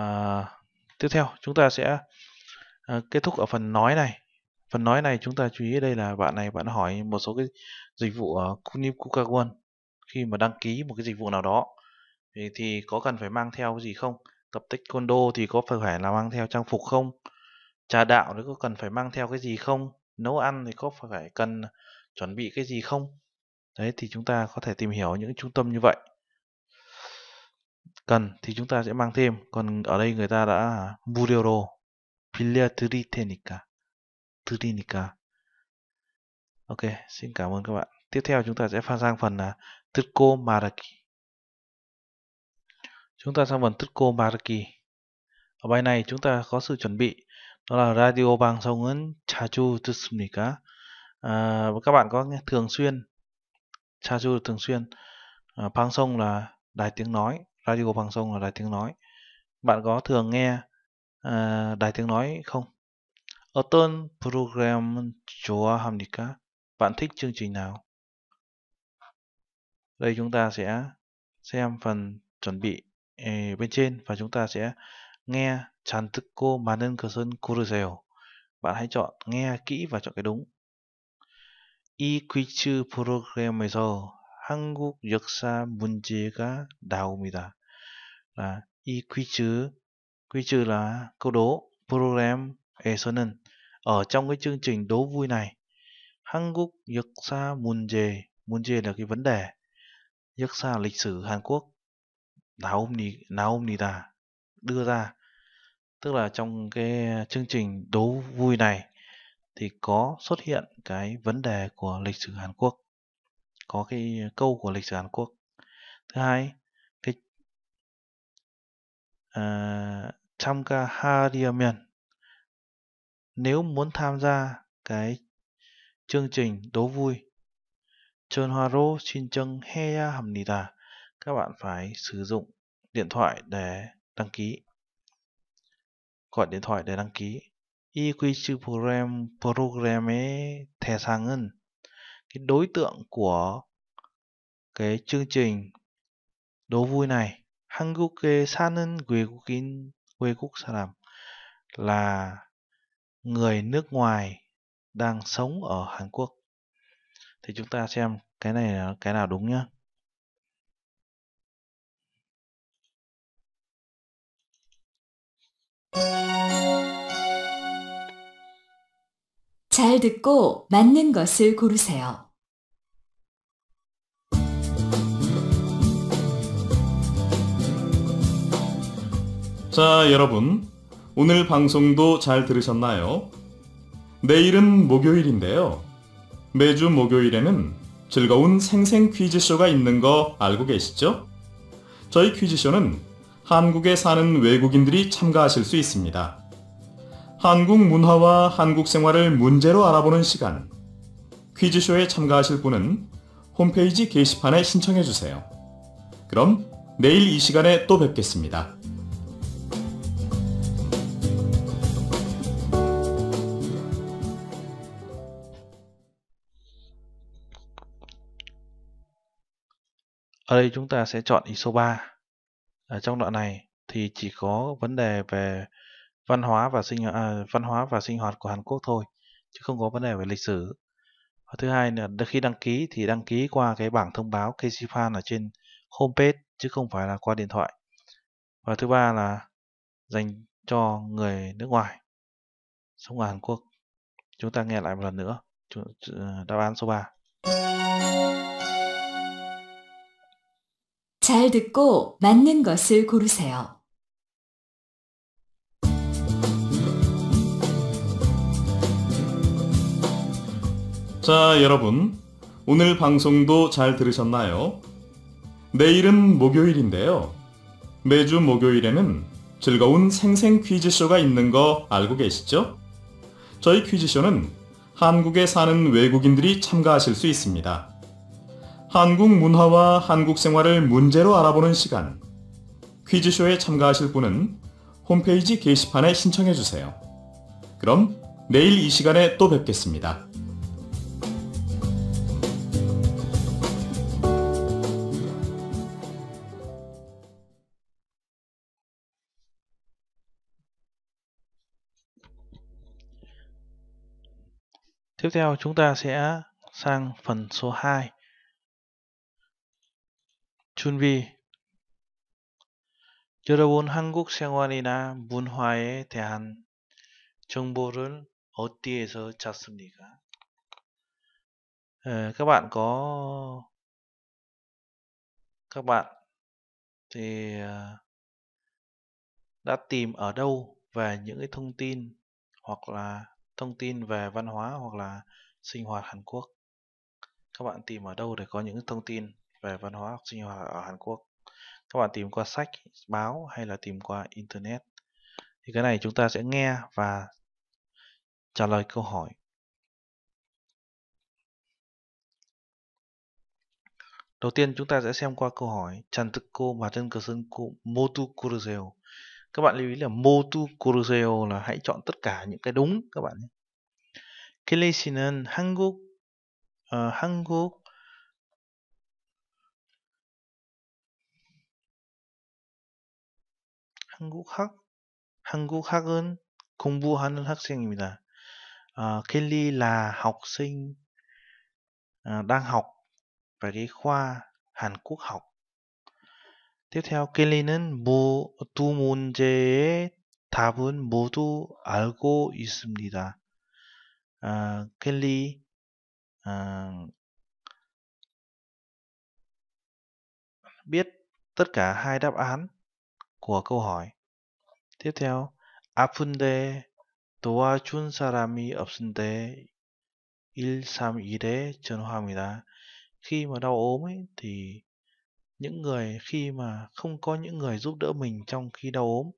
tiếp theo chúng ta sẽ à, kết thúc ở phần nói này phần nói này chúng ta chú ý đây là bạn này bạn hỏi một số cái dịch vụ ở Kunip Kukagon khi mà đăng ký một cái dịch vụ nào đó thì, thì có cần phải mang theo cái gì không tập tích condo thì có phải là mang theo trang phục không trà đạo thì có cần phải mang theo cái gì không nấu ăn thì có phải cần chuẩn bị cái gì không đấy thì chúng ta có thể tìm hiểu những trung tâm như vậy cần thì chúng ta sẽ mang thêm còn ở đây người ta đã 무료로 빌려 드릴 ok xin cảm ơn các bạn tiếp theo chúng ta sẽ pha sang phần là 듣고 말하기 chúng ta sang phần 듣고 말하기 ở bài này chúng ta có sự chuẩn bị đó là radio 방송은 자주 듣습니까 à, các bạn có nghe thường xuyên tra du thường xuyên à, Pang Song là đài tiếng nói Radio Pang Song là đài tiếng nói bạn có thường nghe à, đài tiếng nói không ở 어떤 프로그램 좋아합니까? Bạn thích chương trình nào? Đây chúng ta sẽ xem phần chuẩn bị eh, bên trên và chúng ta sẽ nghe Thức 잔 듣고 많은 것은 고르세요. Bạn hãy chọn nghe kỹ và chọn cái đúng. 이 퀴즈 프로그램에서 한국 역사 문제가 나옵니다. 아, 이 퀴즈 퀴즈 là câu đố 프로그램에서는 ở trong cái chương trình đố vui này 한국 역사 문제 문제 là cái vấn đề 역사 lịch sử Hàn Quốc 나옵니 나옵니다 đưa ra tức là trong cái chương trình đố vui này thì có xuất hiện cái vấn đề của lịch sử Hàn Quốc có cái câu của lịch sử Hàn Quốc thứ hai cái à, tham gia Hariamen nếu muốn tham gia cái chương trình đố vui 전화로 신청해야 합니다. Các bạn phải sử dụng điện thoại để đăng ký. Gọi điện thoại để đăng ký. 이 quiz program sang 대상은 cái đối tượng của cái chương trình đố vui này Quốc quê 한국에 quê 외국인 외국 làm là người nước ngoài đang sống ở Hàn Quốc. Thì chúng ta xem cái này là cái nào đúng nhá. Thank you. 잘 듣고 맞는 것을 고르세요. 자, 여러분. 오늘 방송도 잘 들으셨나요? 내일은 목요일인데요. 매주 목요일에는 즐거운 생생 퀴즈쇼가 있는 거 알고 계시죠? 저희 퀴즈쇼는 한국에 사는 외국인들이 참가하실 수 있습니다. 한국 문화와 한국 생활을 문제로 알아보는 시간. 퀴즈쇼에 참가하실 분은 홈페이지 게시판에 신청해 주세요. 그럼 내일 이 시간에 또 뵙겠습니다. Ở đây chúng ta sẽ chọn ý số 3. Ở trong đoạn này thì chỉ có vấn đề về văn hóa và sinh à, văn hóa và sinh hoạt của Hàn Quốc thôi chứ không có vấn đề về lịch sử và thứ hai là khi đăng ký thì đăng ký qua cái bảng thông báo KCFan ở trên homepage chứ không phải là qua điện thoại và thứ ba là dành cho người nước ngoài sống ở Hàn Quốc chúng ta nghe lại một lần nữa ờ, đáp án số 3잘 듣고 맞는 것을 고르세요. 자, 여러분. 오늘 방송도 잘 들으셨나요? 내일은 목요일인데요. 매주 목요일에는 즐거운 생생 퀴즈쇼가 있는 거 알고 계시죠? 저희 퀴즈쇼는 한국에 사는 외국인들이 참가하실 수 있습니다. 한국 문화와 한국 생활을 문제로 알아보는 시간. 퀴즈쇼에 참가하실 분은 홈페이지 게시판에 신청해 주세요. 그럼 내일 이 시간에 또 뵙겠습니다. Tiếp theo chúng ta sẽ sang phần số 2. 준비 여러분 한국 생활이나 문화에 대한 정보를 어디에서 찾습니까? 에, các bạn có các bạn thì ờ, đã tìm ở đâu về những cái thông tin hoặc là thông tin về văn hóa hoặc là sinh hoạt Hàn Quốc. Các bạn tìm ở đâu để có những thông tin về văn hóa hoặc sinh hoạt ở Hàn Quốc? Các bạn tìm qua sách, báo hay là tìm qua internet? Thì cái này chúng ta sẽ nghe và trả lời câu hỏi. Đầu tiên chúng ta sẽ xem qua câu hỏi cô mà chân 잔뜩고 맞은 것은 모두 고르세요 các bạn lưu ý là motu kuruseo là hãy chọn tất cả những cái đúng các bạn nhé. Kelesi는 한국 어, 한국 한국학 한국학은 공부하는 학생입니다. À, Kelly là học sinh à, đang học về cái khoa Hàn Quốc học Tiếp theo 켈리는 무, 두 문제의 답은 모두 알고 있습니다. 아, 켈리 à, biết tất cả hai đáp án của câu hỏi. Tiếp theo, 아픈데 도와준 사람이 없는데 131에 전화합니다. Khi mà đau ốm ấy, thì những người khi mà không có những người giúp đỡ mình trong khi đau ốm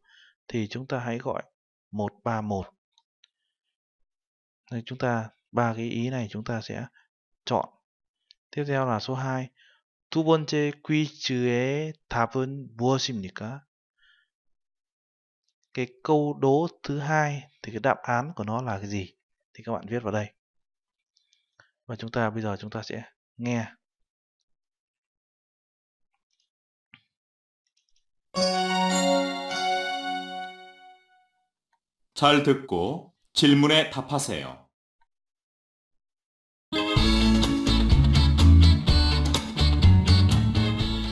thì chúng ta hãy gọi 131. Đây chúng ta ba cái ý này chúng ta sẽ chọn. Tiếp theo là số 2. 두 번째 퀴즈의 답은 무엇입니까? Cái câu đố thứ hai thì cái đáp án của nó là cái gì? Thì các bạn viết vào đây. Và chúng ta bây giờ chúng ta sẽ nghe 잘 듣고 질문에 답하세요.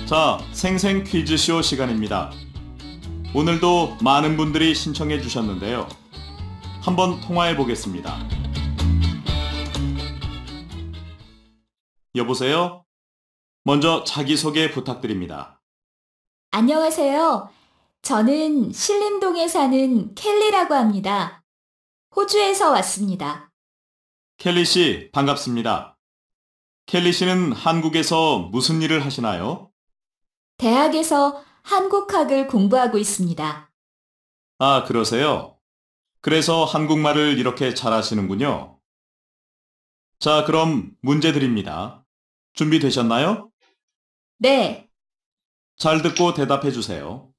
자, 생생 퀴즈쇼 시간입니다. 오늘도 많은 분들이 신청해 주셨는데요. 한번 통화해 보겠습니다. 여보세요? 먼저 자기소개 부탁드립니다. 안녕하세요. 저는 신림동에 사는 켈리라고 합니다. 호주에서 왔습니다. 켈리 씨, 반갑습니다. 켈리 씨는 한국에서 무슨 일을 하시나요? 대학에서 한국학을 공부하고 있습니다. 아, 그러세요? 그래서 한국말을 이렇게 잘하시는군요. 자, 그럼 문제 드립니다. 준비되셨나요? 네. 잘 듣고 대답해 주세요.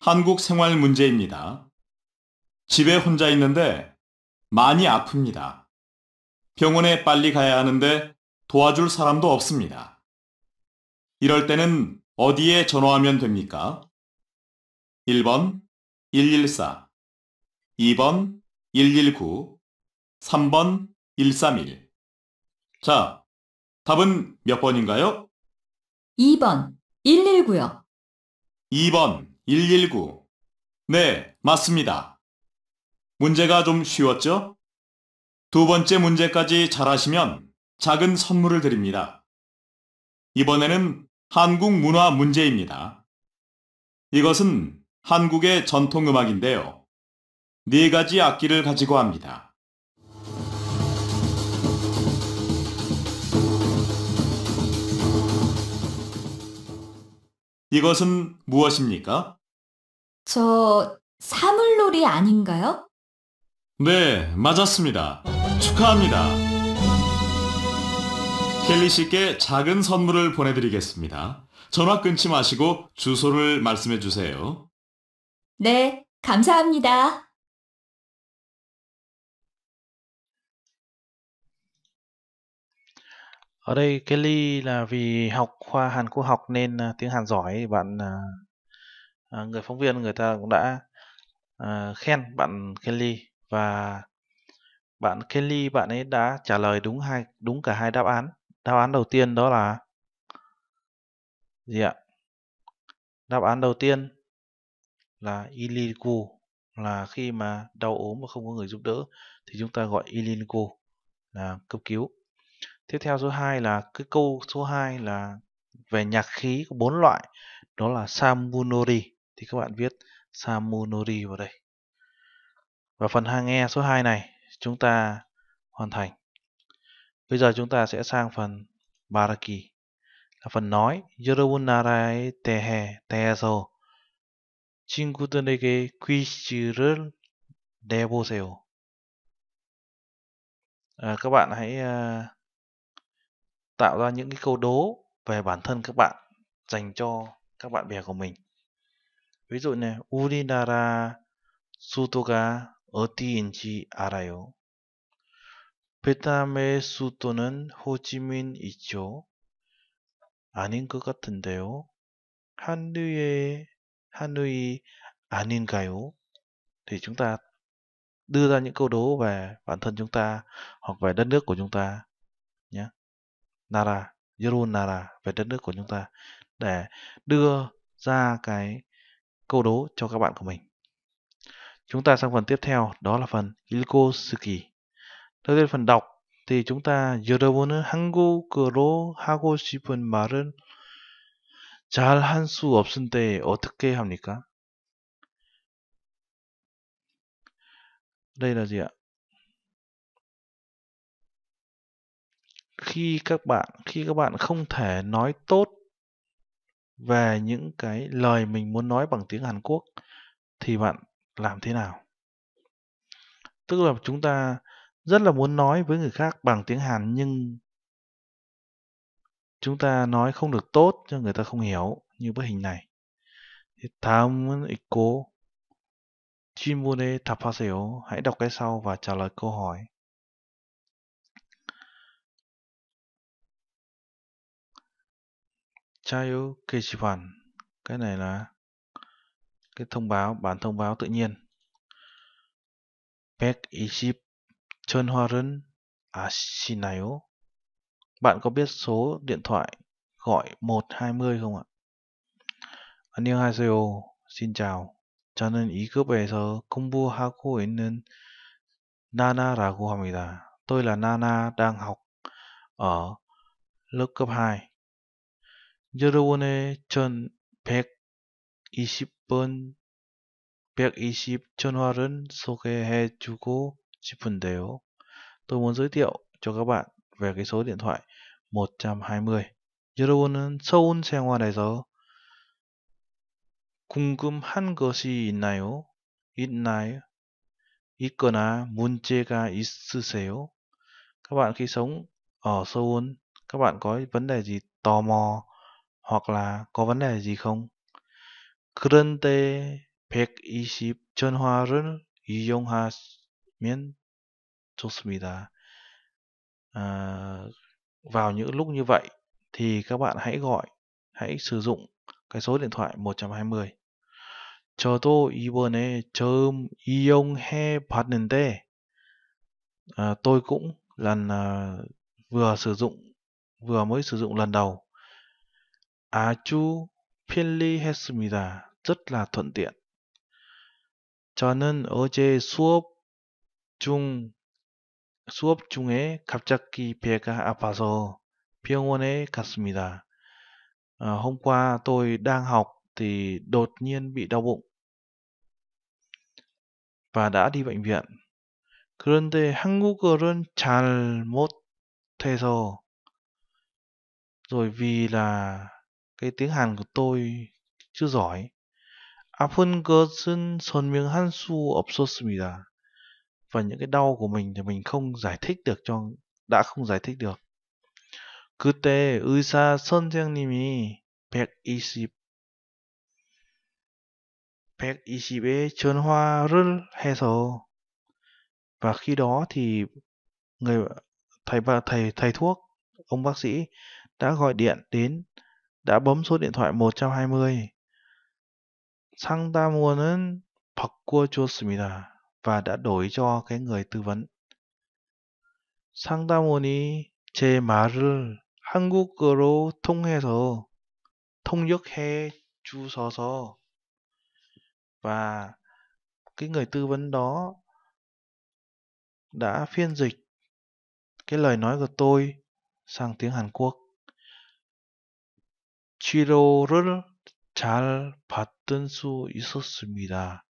한국 생활 문제입니다. 집에 혼자 있는데 많이 아픕니다. 병원에 빨리 가야 하는데 도와줄 사람도 없습니다. 이럴 때는 어디에 전화하면 됩니까? 1번 114 2번 119 3번 131 자, 답은 몇 번인가요? 2번 119요. 2번 119. 네, 맞습니다. 문제가 좀 쉬웠죠? 두 번째 문제까지 잘하시면 작은 선물을 드립니다. 이번에는 한국 문화 문제입니다. 이것은 한국의 전통음악인데요. 네 가지 악기를 가지고 합니다. 이것은 무엇입니까? 저 사물놀이 아닌가요? 네, 맞았습니다. 축하합니다. 켈리 씨께 작은 선물을 보내드리겠습니다. 전화 끊지 마시고 주소를 말씀해 주세요. 네, 감사합니다. Ở đây là vì học khoa Hàn Quốc học nên tiếng Hàn giỏi bạn À, người phóng viên người ta cũng đã à, khen bạn Kelly và bạn Kelly bạn ấy đã trả lời đúng hai đúng cả hai đáp án đáp án đầu tiên đó là gì ạ đáp án đầu tiên là illico là khi mà đau ốm mà không có người giúp đỡ thì chúng ta gọi illico là cấp cứu tiếp theo số 2 là cái câu số 2 là về nhạc khí có bốn loại đó là samunori thì các bạn viết Samunori vào đây. Và phần hang nghe số 2 này chúng ta hoàn thành. Bây giờ chúng ta sẽ sang phần Baraki là phần nói Yorobunarae tehe tezo 친구들에게 퀴즈를 내보세요. À, các bạn hãy à, tạo ra những cái câu đố về bản thân các bạn dành cho các bạn bè của mình ví dụ này 우리나라 수도가 어디인지 알아요. Việt Nam의 수도는 호지민이죠. 아닌 것 같은데요. 한류의 한류이 아닌가요? Thì chúng ta đưa ra những câu đố về bản thân chúng ta hoặc về đất nước của chúng ta nhé. Nara, Yerun Nara về đất nước của chúng ta để đưa ra cái câu đố cho các bạn của mình. Chúng ta sang phần tiếp theo, đó là phần Ilko Suki. Đầu tiên phần đọc thì chúng ta 여러분은 한국어로 하고 싶은 말은 잘할수 없을 때 어떻게 합니까? Đây là gì ạ? Khi các bạn khi các bạn không thể nói tốt về những cái lời mình muốn nói bằng tiếng Hàn Quốc thì bạn làm thế nào? Tức là chúng ta rất là muốn nói với người khác bằng tiếng Hàn nhưng chúng ta nói không được tốt cho người ta không hiểu như bức hình này. tham cố 다음은 있고 질문에 답하세요. Hãy đọc cái sau và trả lời câu hỏi. Chayu Kechivan cái này là cái thông báo bản thông báo tự nhiên Pek Iship Chonhoren Ashinayo à, bạn có biết số điện thoại gọi 120 không ạ? 안녕하세요. Xin chào. 저는 2급에서 공부하고 있는 나나라고 합니다. Tôi là Nana đang học ở lớp cấp 2. 여러분의 전 120번 120 전화를 소개해 주고 싶은데요. Tôi muốn giới thiệu cho các bạn về cái số điện thoại 120. 여러분은 서울 생활에서 궁금한 것이 있나요? 있나요? 있거나 문제가 있으세요? Các bạn khi sống ở Seoul, các bạn có vấn đề gì tò mò hoặc là có vấn đề gì không. 그런데 120 전화를 이용하면 좋습니다. À, vào những lúc như vậy thì các bạn hãy gọi, hãy sử dụng cái số điện thoại 120. 저도 이번에 처음 이용해 봤는데 à, tôi cũng lần à, vừa sử dụng vừa mới sử dụng lần đầu 아주 편리했습니다. rất là thuận tiện. 저는 어제 수업 중 수업 중에 갑자기 배가 아파서 병원에 갔습니다. À, hôm qua tôi đang học thì đột nhiên bị đau bụng và đã đi bệnh viện. 그런데 한국어를 잘 못해서 rồi vì là cái tiếng Hàn của tôi chưa giỏi. 아픈 것은 설명할 수 없었습니다. Và những cái đau của mình thì mình không giải thích được cho đã không giải thích được. 그때 의사 선생님이 120 120에 전화를 해서 và khi đó thì người thầy thầy thầy thuốc ông bác sĩ đã gọi điện đến đã bấm số điện thoại 120. 상담원은 바꿔줬습니다. và đã đổi cho cái người tư vấn. 상담원이 제 말을 한국어로 통해서 통역해 주셔서 và cái người tư vấn đó đã phiên dịch cái lời nói của tôi sang tiếng Hàn Quốc. 치료를 잘 받을 수 있었습니다.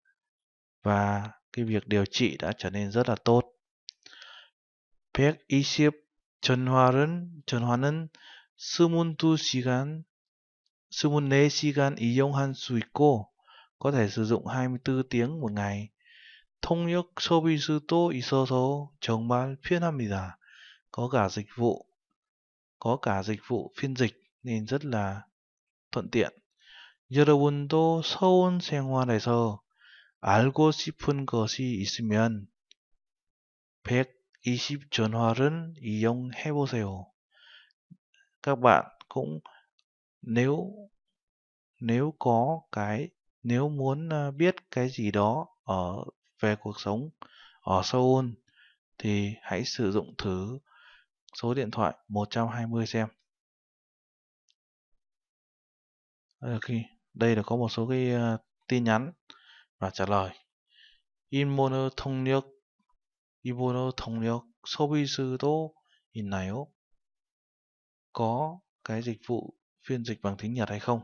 Và cái việc điều trị đã trở nên rất là tốt.120 전화는 전화는 22시간 24시간 이용할 수 있고 có thể sử dụng 24 tiếng một ngày. 통역 서비스도 있어서 정말 편합니다. Có cả dịch vụ, có cả dịch vụ phiên dịch nên rất là thuận tiện. 여러분도 서울 생활에서 알고 싶은 것이 있으면 120 전화를 이용해 보세요. Các bạn cũng nếu nếu có cái nếu muốn à, biết cái gì đó ở về cuộc sống ở Seoul thì hãy sử dụng thử số điện thoại 120 xem. khi đây là có một số cái ờ, tin nhắn và trả lời 일본어 통역 일본어 통역 서비스도 있나요? Có cái dịch vụ phiên dịch bằng tiếng Nhật hay không?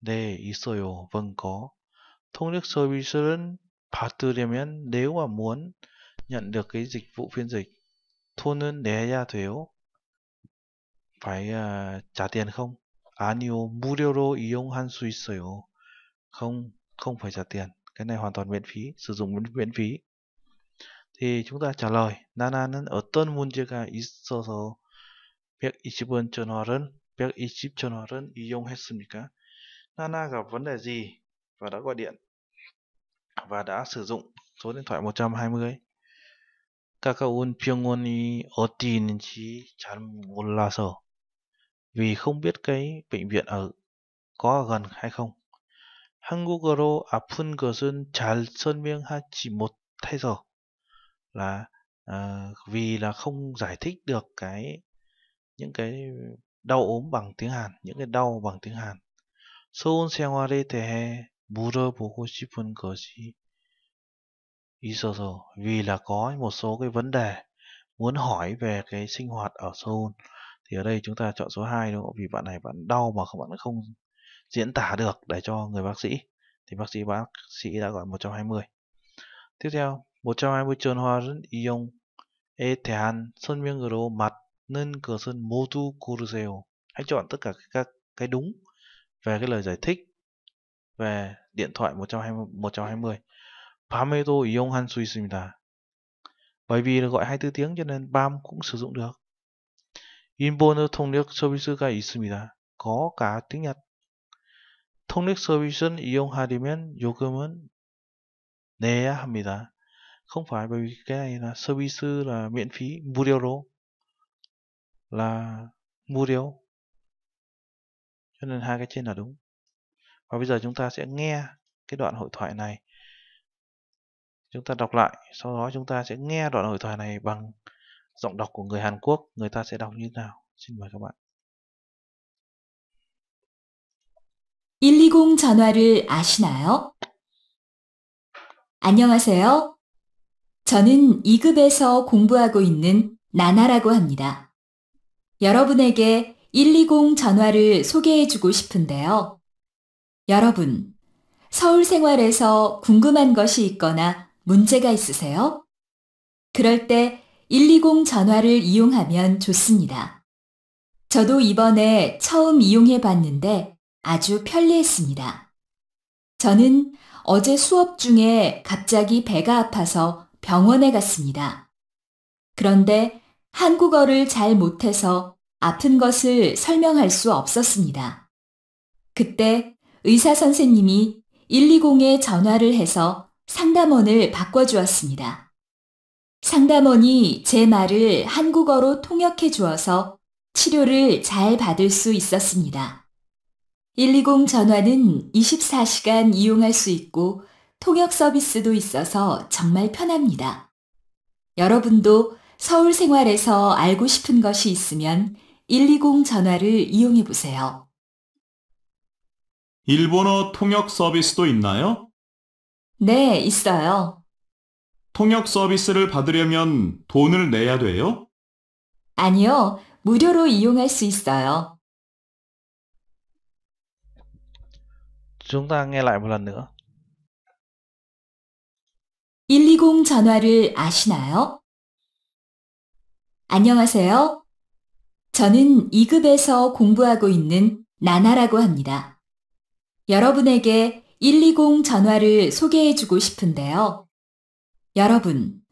네, 있어요. Vâng có. 통역 서비스는 받으려면 nếu mà muốn nhận được cái dịch vụ phiên dịch 돈은 내야 돼요. Phải uh, trả tiền không? 아니요 무료로 이용할 수 있어요 không không phải trả tiền cái này hoàn toàn miễn phí sử dụng miễn phí thì chúng ta trả lời 나나는 어떤 문제가 있어서 120원 전화를 120 전화를 이용했습니까 Nana gặp vấn đề gì và đã gọi điện và đã sử dụng số điện thoại 120 가까운 병원이 어디 있는지 잘 몰라서 vì không biết cái bệnh viện ở có ở gần hay không. 한국어로 아픈 것은 잘 설명하지 못해서 là à, vì là không giải thích được cái những cái đau ốm bằng tiếng Hàn, những cái đau bằng tiếng Hàn. 소원 생활에 대해 물어보고 싶은 것이 있어서 vì là có một số cái vấn đề muốn hỏi về cái sinh hoạt ở Seoul thì ở đây chúng ta chọn số 2 đúng không? Vì bạn này bạn đau mà không bạn không diễn tả được để cho người bác sĩ thì bác sĩ bác sĩ đã gọi 120. Tiếp theo 120 전화를 이용에 대한 설명으로 맞는 것은 모두 고르세요. Hãy chọn tất cả các cái đúng về cái lời giải thích về điện thoại 120 120. 밤에도 이용할 suy 있습니다. Bởi vì là gọi 24 tiếng cho nên BAM cũng sử dụng được. 인본어 통역 서비스가 있습니다. 거가 tiếng 통역 서비스는 이용하려면 요금은 내야 합니다. Không phải bởi vì cái này là service là miễn phí, 무료로 là 무료. Cho nên hai cái trên là đúng. Và bây giờ chúng ta sẽ nghe cái đoạn hội thoại này. Chúng ta đọc lại, sau đó chúng ta sẽ nghe đoạn hội thoại này bằng giọng đọc của người Hàn Quốc người ta sẽ đọc như thế nào? Xin mời các bạn. 120 전화를 아시나요? 안녕하세요. 저는 2급에서 공부하고 있는 나나라고 합니다. 여러분에게 120 전화를 소개해주고 싶은데요. 여러분, 서울 생활에서 궁금한 것이 있거나 문제가 있으세요? 그럴 때120 전화를 이용하면 좋습니다. 저도 이번에 처음 이용해 봤는데 아주 편리했습니다. 저는 어제 수업 중에 갑자기 배가 아파서 병원에 갔습니다. 그런데 한국어를 잘 못해서 아픈 것을 설명할 수 없었습니다. 그때 의사 선생님이 120에 전화를 해서 상담원을 바꿔주었습니다. 상담원이 제 말을 한국어로 통역해 주어서 치료를 잘 받을 수 있었습니다. 120 전화는 24시간 이용할 수 있고 통역 서비스도 있어서 정말 편합니다. 여러분도 서울 생활에서 알고 싶은 것이 있으면 120 전화를 이용해 보세요. 일본어 통역 서비스도 있나요? 네, 있어요. 통역 서비스를 받으려면 돈을 내야 돼요? 아니요, 무료로 이용할 수 있어요. 120 그 전화를 아시나요? 안녕하세요. 저는 2급에서 공부하고 있는 나나라고 합니다. 여러분에게 120 전화를 소개해주고 싶은데요. 여러분,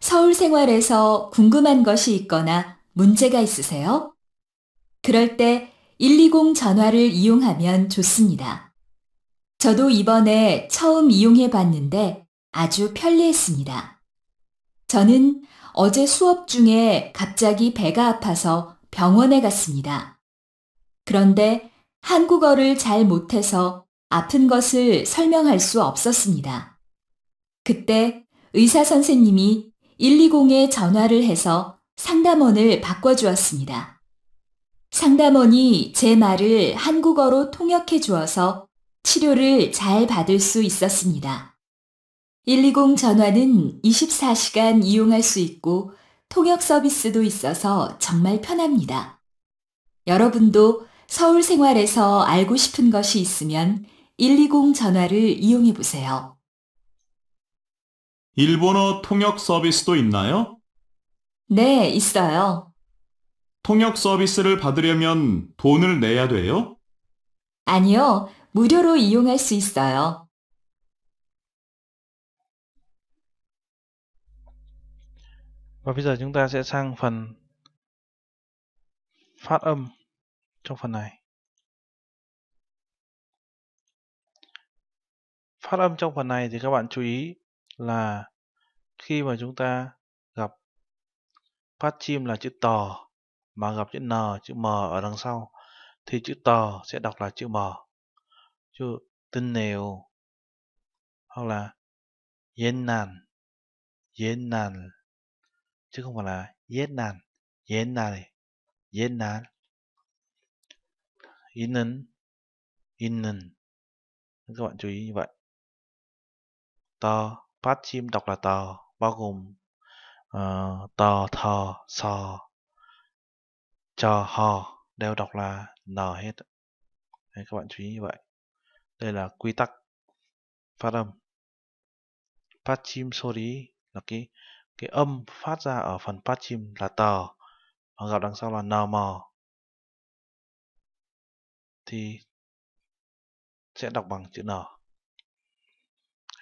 서울 생활에서 궁금한 것이 있거나 문제가 있으세요? 그럴 때 120 전화를 이용하면 좋습니다. 저도 이번에 처음 이용해 봤는데 아주 편리했습니다. 저는 어제 수업 중에 갑자기 배가 아파서 병원에 갔습니다. 그런데 한국어를 잘 못해서 아픈 것을 설명할 수 없었습니다. 그때 의사 선생님이 120에 전화를 해서 상담원을 바꿔주었습니다. 상담원이 제 말을 한국어로 통역해 주어서 치료를 잘 받을 수 있었습니다. 120 전화는 24시간 이용할 수 있고 통역 서비스도 있어서 정말 편합니다. 여러분도 서울 생활에서 알고 싶은 것이 있으면 120 전화를 이용해 보세요. 일본어 통역 서비스도 있나요? 네, 있어요. 통역 서비스를 받으려면 돈을 내야 돼요? 아니요, 무료로 이용할 수 있어요. Và bây giờ chúng ta sẽ sang phần phát âm trong phần này. Phát âm trong phần này thì các bạn chú ý là khi mà chúng ta gặp phát chim là chữ tò mà gặp chữ n chữ m ở đằng sau thì chữ tò sẽ đọc là chữ m chữ tinh nều hoặc là yên nàn yên nàn chứ không phải là yên nàn yên nàn yên nàn 있는 있는 các bạn chú ý như vậy to phát chim đọc là tờ, bao gồm uh, tò thò sò trò hò đều đọc là n hết Đấy, các bạn chú ý như vậy đây là quy tắc phát âm phát chim số lý là cái cái âm phát ra ở phần phát chim là tờ và gặp đằng sau là n mò thì sẽ đọc bằng chữ n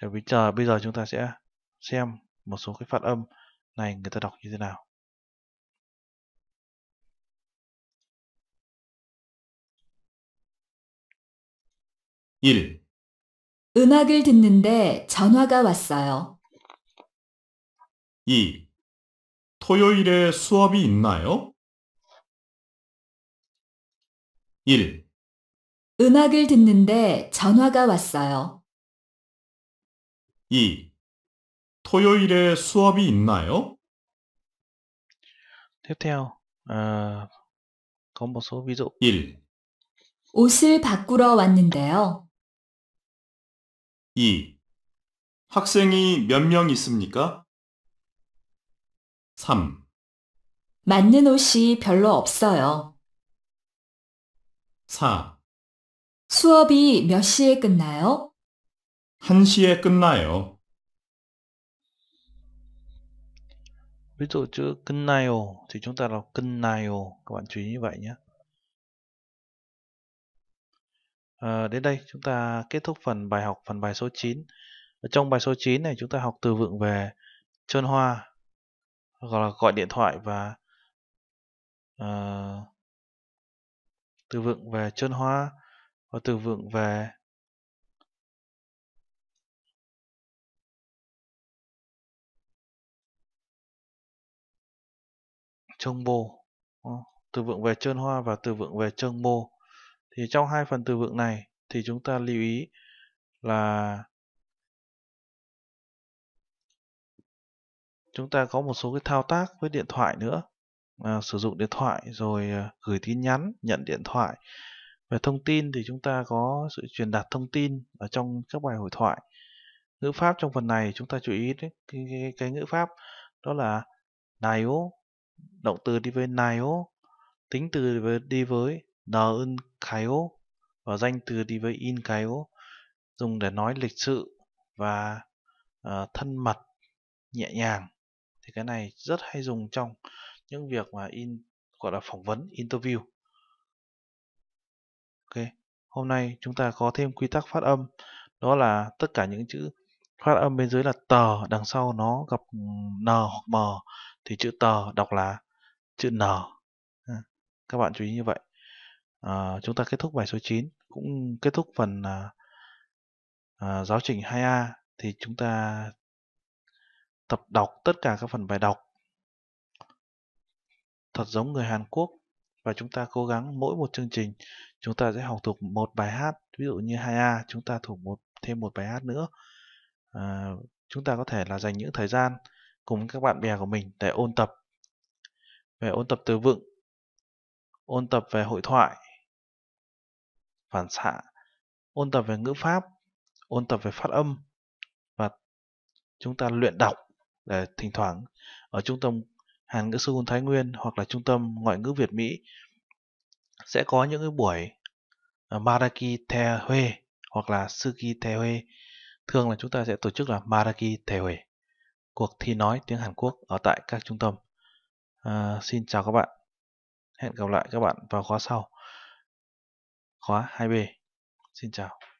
Để bây giờ bây giờ chúng ta sẽ xem một số cái phát âm này người ta đọc như thế nào. 일 음악을 듣는데 전화가 왔어요. 2. 토요일에 수업이 있나요? 1. 음악을 듣는데 전화가 왔어요. 2. 토요일에 수업이 있나요? tiếp theo à, c 1, 옷을 바꾸러 왔는데요. 2. 학생이 몇 명 있습니까? 3, 맞는 옷이 별로 없어요. 4. 수업이 몇 시에 끝나요? 1시에 끝나요. Ví dụ chữ 끝나요 thì chúng ta đọc 끝나요. Các bạn chú ý như vậy nhé. À, đến đây chúng ta kết thúc phần bài học phần bài số 9. Ở trong bài số 9 này chúng ta học từ vựng về chôn hoa gọi là gọi điện thoại và uh, từ vựng về chôn hoa và từ vựng về trông bồ ờ, từ vựng về trơn hoa và từ vựng về trông bồ thì trong hai phần từ vựng này thì chúng ta lưu ý là chúng ta có một số cái thao tác với điện thoại nữa à, sử dụng điện thoại rồi à, gửi tin nhắn nhận điện thoại về thông tin thì chúng ta có sự truyền đạt thông tin ở trong các bài hội thoại ngữ pháp trong phần này chúng ta chú ý đấy, cái, cái, cái ngữ pháp đó là này động từ đi với naio, tính từ đi với nun kaio và danh từ đi với in kaio dùng để nói lịch sự và uh, thân mật nhẹ nhàng thì cái này rất hay dùng trong những việc mà in gọi là phỏng vấn interview ok hôm nay chúng ta có thêm quy tắc phát âm đó là tất cả những chữ phát âm bên dưới là tờ đằng sau nó gặp ừ, n hoặc m thì chữ tờ đọc là chữ N. Các bạn chú ý như vậy. À, chúng ta kết thúc bài số 9, cũng kết thúc phần à, à giáo trình 2A thì chúng ta tập đọc tất cả các phần bài đọc thật giống người Hàn Quốc và chúng ta cố gắng mỗi một chương trình chúng ta sẽ học thuộc một bài hát ví dụ như 2A chúng ta thuộc một thêm một bài hát nữa à, chúng ta có thể là dành những thời gian cùng các bạn bè của mình để ôn tập về ôn tập từ vựng, ôn tập về hội thoại, phản xạ, ôn tập về ngữ pháp, ôn tập về phát âm và chúng ta luyện đọc để thỉnh thoảng ở trung tâm Hàn ngữ sư Thái Nguyên hoặc là trung tâm ngoại ngữ Việt Mỹ sẽ có những cái buổi ờ, Maraki Te Huê hoặc là Suki Te Huê thường là chúng ta sẽ tổ chức là Maraki Te Huê cuộc thi nói tiếng Hàn Quốc ở tại các trung tâm. À, xin chào các bạn. Hẹn gặp lại các bạn vào khóa sau. Khóa 2B. Xin chào.